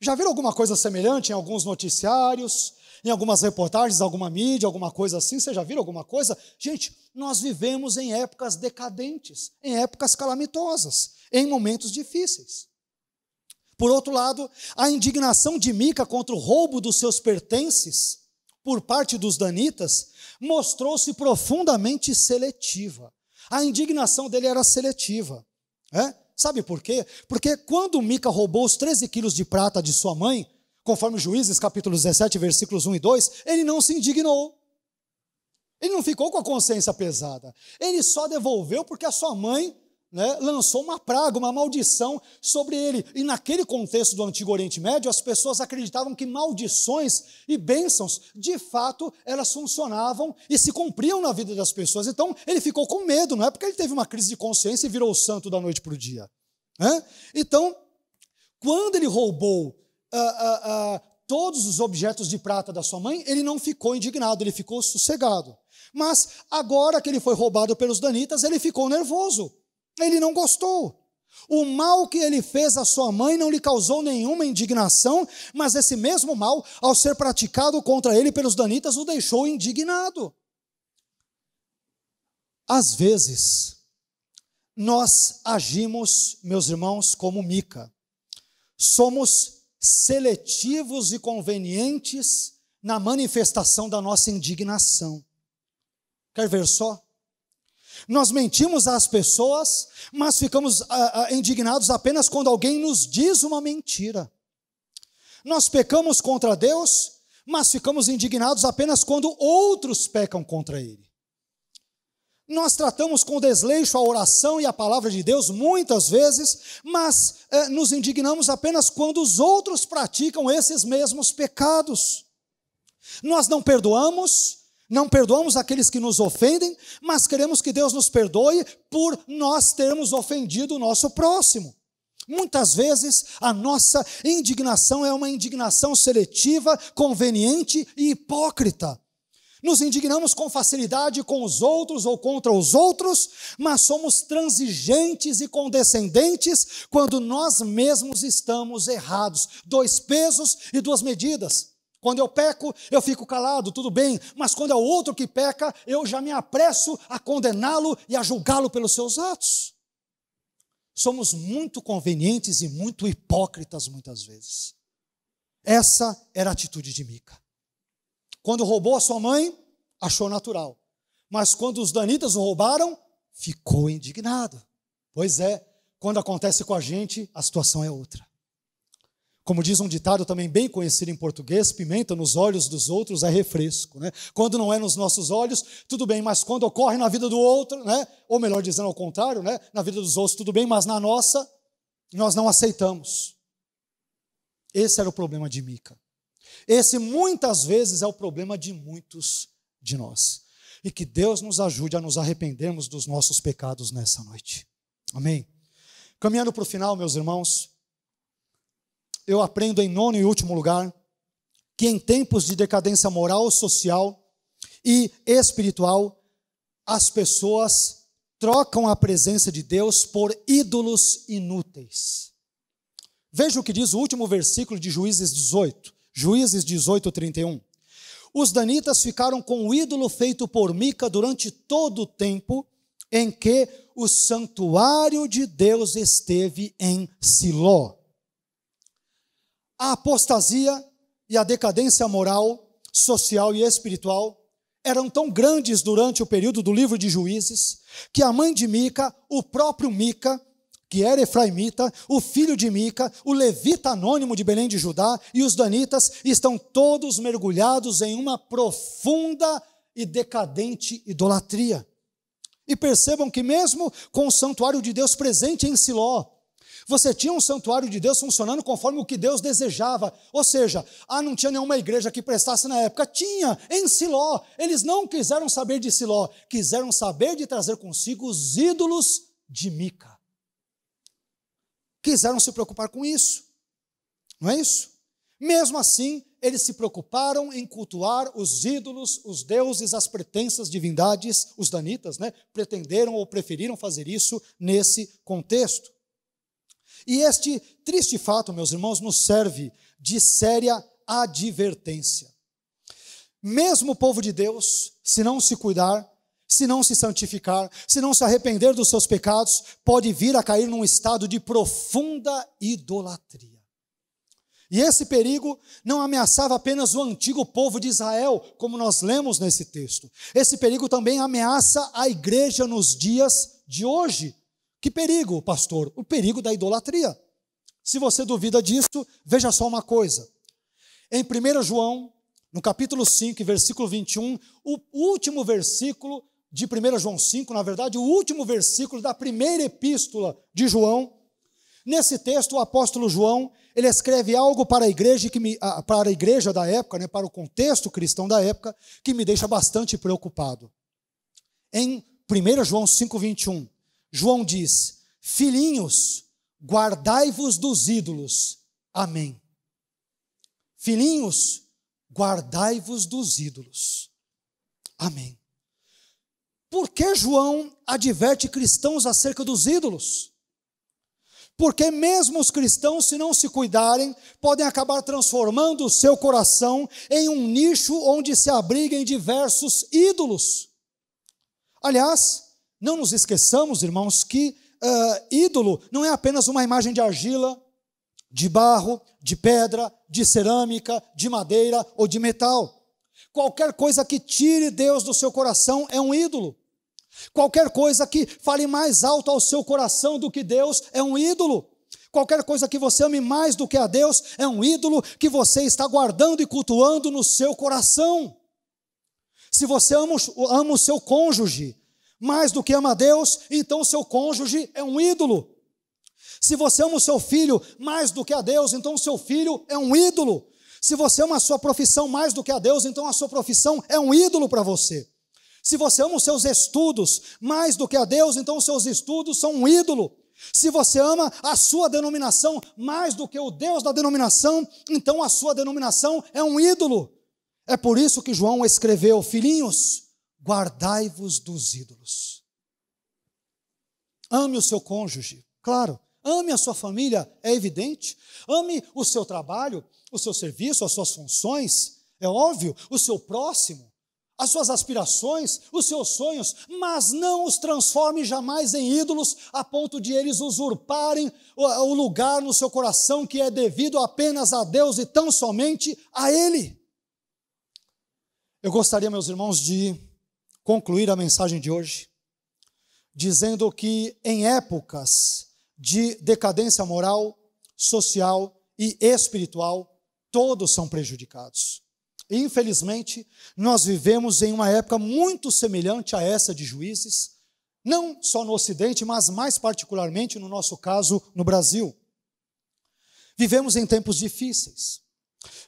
Já viram alguma coisa semelhante em alguns noticiários? em algumas reportagens, alguma mídia, alguma coisa assim, você já viu alguma coisa? Gente, nós vivemos em épocas decadentes, em épocas calamitosas, em momentos difíceis. Por outro lado, a indignação de Mica contra o roubo dos seus pertences por parte dos danitas mostrou-se profundamente seletiva. A indignação dele era seletiva. É? Sabe por quê? Porque quando Mica roubou os 13 quilos de prata de sua mãe, conforme Juízes capítulo 17, versículos 1 e 2, ele não se indignou. Ele não ficou com a consciência pesada. Ele só devolveu porque a sua mãe né, lançou uma praga, uma maldição sobre ele. E naquele contexto do Antigo Oriente Médio, as pessoas acreditavam que maldições e bênçãos, de fato, elas funcionavam e se cumpriam na vida das pessoas. Então, ele ficou com medo, não é porque ele teve uma crise de consciência e virou santo da noite para o dia. Né? Então, quando ele roubou ah, ah, ah, todos os objetos de prata da sua mãe, ele não ficou indignado, ele ficou sossegado. Mas agora que ele foi roubado pelos danitas, ele ficou nervoso. Ele não gostou. O mal que ele fez à sua mãe não lhe causou nenhuma indignação, mas esse mesmo mal, ao ser praticado contra ele pelos danitas, o deixou indignado. Às vezes, nós agimos, meus irmãos, como Mica. Somos seletivos e convenientes na manifestação da nossa indignação. Quer ver só? Nós mentimos às pessoas, mas ficamos ah, ah, indignados apenas quando alguém nos diz uma mentira. Nós pecamos contra Deus, mas ficamos indignados apenas quando outros pecam contra Ele. Nós tratamos com desleixo a oração e a palavra de Deus muitas vezes, mas eh, nos indignamos apenas quando os outros praticam esses mesmos pecados. Nós não perdoamos, não perdoamos aqueles que nos ofendem, mas queremos que Deus nos perdoe por nós termos ofendido o nosso próximo. Muitas vezes a nossa indignação é uma indignação seletiva, conveniente e hipócrita. Nos indignamos com facilidade com os outros ou contra os outros, mas somos transigentes e condescendentes quando nós mesmos estamos errados. Dois pesos e duas medidas. Quando eu peco, eu fico calado, tudo bem, mas quando é o outro que peca, eu já me apresso a condená-lo e a julgá-lo pelos seus atos. Somos muito convenientes e muito hipócritas muitas vezes. Essa era a atitude de Mica. Quando roubou a sua mãe, achou natural. Mas quando os danitas o roubaram, ficou indignado. Pois é, quando acontece com a gente, a situação é outra. Como diz um ditado também bem conhecido em português, pimenta nos olhos dos outros é refresco. Né? Quando não é nos nossos olhos, tudo bem, mas quando ocorre na vida do outro, né? ou melhor dizendo ao contrário, né? na vida dos outros tudo bem, mas na nossa, nós não aceitamos. Esse era o problema de Mica. Esse muitas vezes é o problema de muitos de nós. E que Deus nos ajude a nos arrependermos dos nossos pecados nessa noite. Amém? Caminhando para o final, meus irmãos, eu aprendo em nono e último lugar que em tempos de decadência moral, social e espiritual, as pessoas trocam a presença de Deus por ídolos inúteis. Veja o que diz o último versículo de Juízes 18. Juízes 18, 31. Os danitas ficaram com o ídolo feito por Mica durante todo o tempo em que o santuário de Deus esteve em Siló. A apostasia e a decadência moral, social e espiritual eram tão grandes durante o período do livro de Juízes que a mãe de Mica, o próprio Mica, que era efraimita, o filho de Mica, o levita anônimo de Belém de Judá e os danitas estão todos mergulhados em uma profunda e decadente idolatria. E percebam que, mesmo com o santuário de Deus presente em Siló, você tinha um santuário de Deus funcionando conforme o que Deus desejava. Ou seja, ah, não tinha nenhuma igreja que prestasse na época. Tinha, em Siló. Eles não quiseram saber de Siló, quiseram saber de trazer consigo os ídolos de Mica quiseram se preocupar com isso. Não é isso? Mesmo assim, eles se preocuparam em cultuar os ídolos, os deuses, as pretensas divindades, os danitas, né? Pretenderam ou preferiram fazer isso nesse contexto. E este triste fato, meus irmãos, nos serve de séria advertência. Mesmo o povo de Deus, se não se cuidar, se não se santificar, se não se arrepender dos seus pecados, pode vir a cair num estado de profunda idolatria. E esse perigo não ameaçava apenas o antigo povo de Israel, como nós lemos nesse texto. Esse perigo também ameaça a igreja nos dias de hoje. Que perigo, pastor? O perigo da idolatria. Se você duvida disso, veja só uma coisa. Em 1 João, no capítulo 5, versículo 21, o último versículo de 1 João 5, na verdade, o último versículo da primeira epístola de João. Nesse texto, o apóstolo João, ele escreve algo para a igreja, que me, para a igreja da época, né, para o contexto cristão da época, que me deixa bastante preocupado. Em 1 João 5,21, João diz, filhinhos, guardai-vos dos ídolos. Amém. Filhinhos, guardai-vos dos ídolos. Amém. Por que João adverte cristãos acerca dos ídolos? Porque mesmo os cristãos, se não se cuidarem, podem acabar transformando o seu coração em um nicho onde se abriguem diversos ídolos. Aliás, não nos esqueçamos, irmãos, que uh, ídolo não é apenas uma imagem de argila, de barro, de pedra, de cerâmica, de madeira ou de metal. Qualquer coisa que tire Deus do seu coração é um ídolo. Qualquer coisa que fale mais alto ao seu coração do que Deus é um ídolo. Qualquer coisa que você ame mais do que a Deus é um ídolo que você está guardando e cultuando no seu coração. Se você ama, ama o seu cônjuge mais do que ama a Deus, então o seu cônjuge é um ídolo. Se você ama o seu filho mais do que a Deus, então o seu filho é um ídolo. Se você ama a sua profissão mais do que a Deus, então a sua profissão é um ídolo para você. Se você ama os seus estudos mais do que a Deus, então os seus estudos são um ídolo. Se você ama a sua denominação mais do que o Deus da denominação, então a sua denominação é um ídolo. É por isso que João escreveu: Filhinhos, guardai-vos dos ídolos. Ame o seu cônjuge, claro. Ame a sua família, é evidente. Ame o seu trabalho, o seu serviço, as suas funções, é óbvio. O seu próximo as suas aspirações, os seus sonhos, mas não os transforme jamais em ídolos a ponto de eles usurparem o lugar no seu coração que é devido apenas a Deus e tão somente a Ele. Eu gostaria, meus irmãos, de concluir a mensagem de hoje dizendo que em épocas de decadência moral, social e espiritual, todos são prejudicados. Infelizmente, nós vivemos em uma época muito semelhante a essa de juízes, não só no Ocidente, mas mais particularmente no nosso caso, no Brasil. Vivemos em tempos difíceis.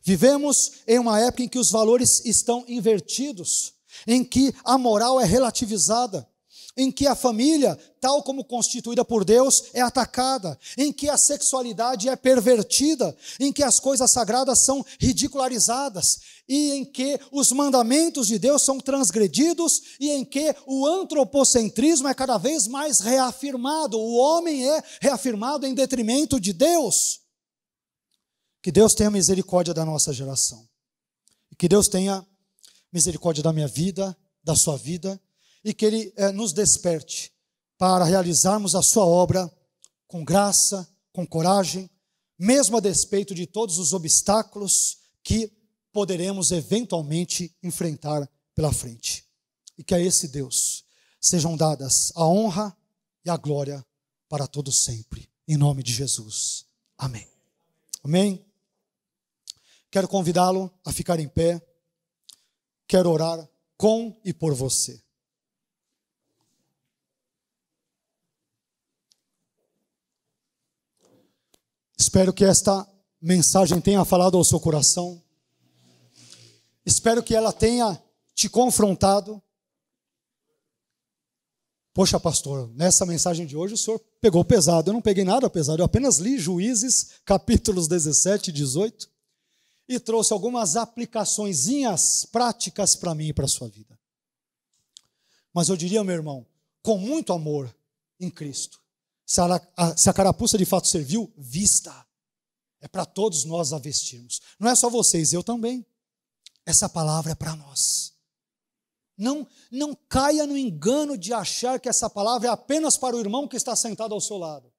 Vivemos em uma época em que os valores estão invertidos, em que a moral é relativizada, em que a família, tal como constituída por Deus, é atacada, em que a sexualidade é pervertida, em que as coisas sagradas são ridicularizadas, e em que os mandamentos de Deus são transgredidos, e em que o antropocentrismo é cada vez mais reafirmado, o homem é reafirmado em detrimento de Deus. Que Deus tenha misericórdia da nossa geração. Que Deus tenha misericórdia da minha vida, da sua vida e que Ele eh, nos desperte para realizarmos a Sua obra com graça, com coragem, mesmo a despeito de todos os obstáculos que poderemos eventualmente enfrentar pela frente. E que a esse Deus sejam dadas a honra e a glória para todos sempre. Em nome de Jesus. Amém. Amém. Quero convidá-lo a ficar em pé. Quero orar com e por você. Espero que esta mensagem tenha falado ao seu coração. Espero que ela tenha te confrontado. Poxa, pastor, nessa mensagem de hoje o senhor pegou pesado. Eu não peguei nada pesado, eu apenas li Juízes, capítulos 17 e 18, e trouxe algumas aplicaçõezinhas práticas para mim e para a sua vida. Mas eu diria, meu irmão, com muito amor em Cristo, se a, a, se a carapuça de fato serviu, vista. É para todos nós a vestirmos. Não é só vocês, eu também. Essa palavra é para nós. Não, não caia no engano de achar que essa palavra é apenas para o irmão que está sentado ao seu lado.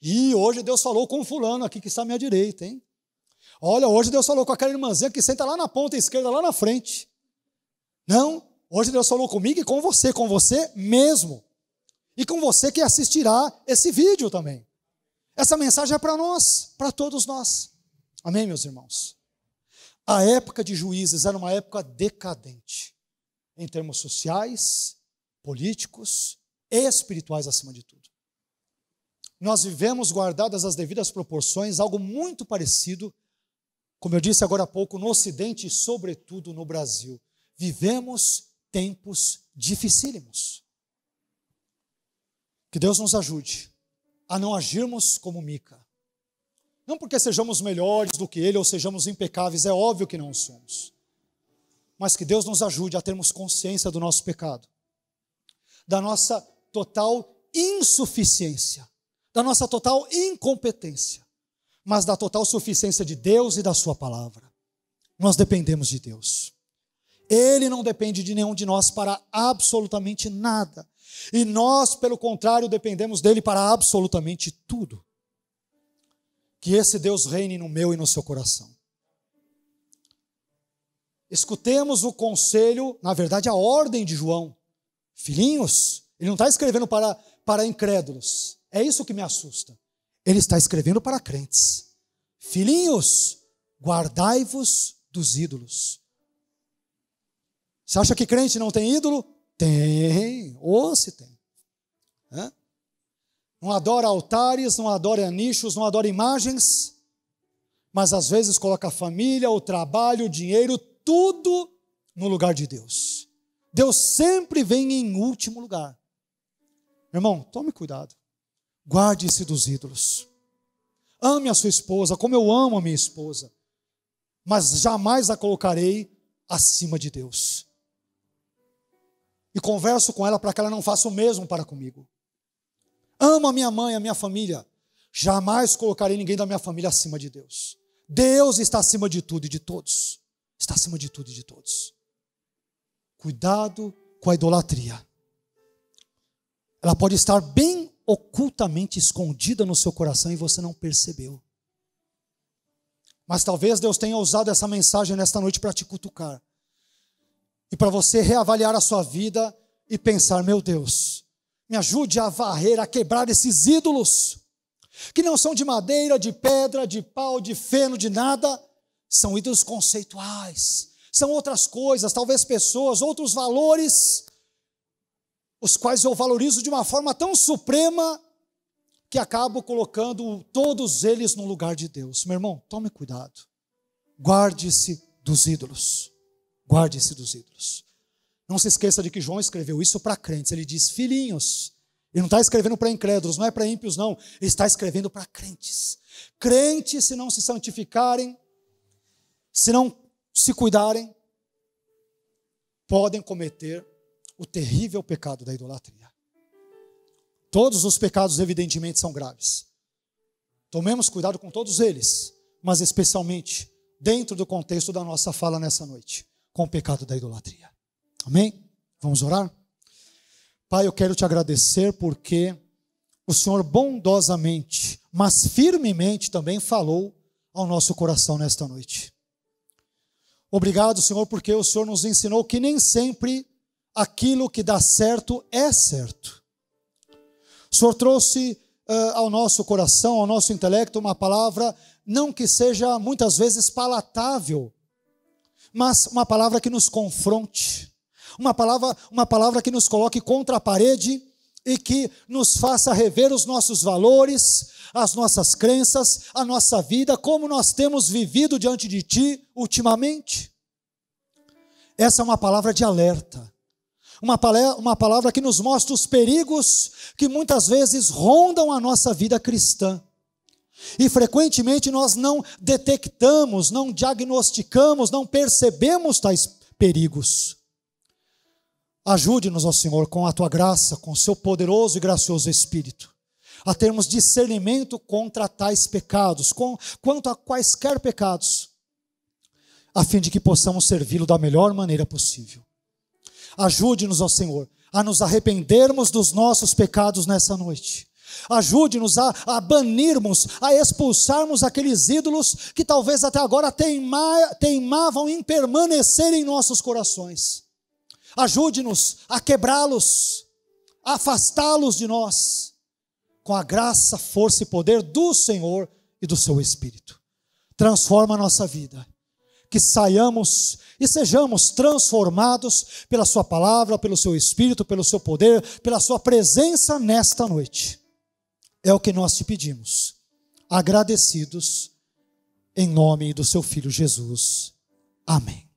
E hoje Deus falou com fulano aqui que está à minha direita, hein? Olha, hoje Deus falou com aquela irmãzinha que senta lá na ponta esquerda, lá na frente. Não, hoje Deus falou comigo e com você, com você mesmo e com você que assistirá esse vídeo também. Essa mensagem é para nós, para todos nós. Amém, meus irmãos? A época de juízes era uma época decadente, em termos sociais, políticos e espirituais, acima de tudo. Nós vivemos, guardadas as devidas proporções, algo muito parecido, como eu disse agora há pouco, no Ocidente e, sobretudo, no Brasil. Vivemos tempos dificílimos. Que Deus nos ajude a não agirmos como Mica. Não porque sejamos melhores do que ele ou sejamos impecáveis, é óbvio que não somos. Mas que Deus nos ajude a termos consciência do nosso pecado, da nossa total insuficiência, da nossa total incompetência, mas da total suficiência de Deus e da Sua palavra. Nós dependemos de Deus. Ele não depende de nenhum de nós para absolutamente nada. E nós, pelo contrário, dependemos dele para absolutamente tudo. Que esse Deus reine no meu e no seu coração. Escutemos o conselho, na verdade, a ordem de João. Filhinhos, ele não está escrevendo para, para incrédulos. É isso que me assusta. Ele está escrevendo para crentes. Filhinhos, guardai-vos dos ídolos. Você acha que crente não tem ídolo? Tem, ou se tem. Hã? Não adora altares, não adora nichos, não adora imagens, mas às vezes coloca a família, o trabalho, o dinheiro, tudo no lugar de Deus. Deus sempre vem em último lugar. Irmão, tome cuidado. Guarde-se dos ídolos. Ame a sua esposa como eu amo a minha esposa, mas jamais a colocarei acima de Deus e converso com ela para que ela não faça o mesmo para comigo. Amo a minha mãe, a minha família. Jamais colocarei ninguém da minha família acima de Deus. Deus está acima de tudo e de todos. Está acima de tudo e de todos. Cuidado com a idolatria. Ela pode estar bem ocultamente escondida no seu coração e você não percebeu. Mas talvez Deus tenha usado essa mensagem nesta noite para te cutucar e para você reavaliar a sua vida e pensar: meu Deus, me ajude a varrer, a quebrar esses ídolos, que não são de madeira, de pedra, de pau, de feno, de nada, são ídolos conceituais, são outras coisas, talvez pessoas, outros valores, os quais eu valorizo de uma forma tão suprema que acabo colocando todos eles no lugar de Deus. Meu irmão, tome cuidado, guarde-se dos ídolos. Guarde-se dos ídolos. Não se esqueça de que João escreveu isso para crentes. Ele diz: Filhinhos. Ele não está escrevendo para incrédulos, não é para ímpios, não. Ele está escrevendo para crentes. Crentes, se não se santificarem, se não se cuidarem, podem cometer o terrível pecado da idolatria. Todos os pecados, evidentemente, são graves. Tomemos cuidado com todos eles, mas especialmente dentro do contexto da nossa fala nessa noite com o pecado da idolatria. Amém? Vamos orar? Pai, eu quero te agradecer porque o Senhor bondosamente, mas firmemente também falou ao nosso coração nesta noite. Obrigado, Senhor, porque o Senhor nos ensinou que nem sempre aquilo que dá certo é certo. O Senhor trouxe uh, ao nosso coração, ao nosso intelecto, uma palavra, não que seja muitas vezes palatável mas uma palavra que nos confronte, uma palavra, uma palavra que nos coloque contra a parede e que nos faça rever os nossos valores, as nossas crenças, a nossa vida, como nós temos vivido diante de Ti ultimamente. Essa é uma palavra de alerta, uma, palavra, uma palavra que nos mostra os perigos que muitas vezes rondam a nossa vida cristã. E frequentemente nós não detectamos, não diagnosticamos, não percebemos tais perigos. Ajude-nos, ó Senhor, com a tua graça, com o seu poderoso e gracioso Espírito, a termos discernimento contra tais pecados, com, quanto a quaisquer pecados, a fim de que possamos servi-lo da melhor maneira possível. Ajude-nos, ó Senhor, a nos arrependermos dos nossos pecados nessa noite Ajude-nos a, a, banirmos, a expulsarmos aqueles ídolos que talvez até agora teima, teimavam em permanecer em nossos corações. Ajude-nos a quebrá-los, afastá-los de nós, com a graça, força e poder do Senhor e do seu Espírito. Transforma a nossa vida que saiamos e sejamos transformados pela Sua palavra, pelo Seu Espírito, pelo Seu poder, pela Sua presença nesta noite. É o que nós te pedimos, agradecidos, em nome do seu Filho Jesus. Amém.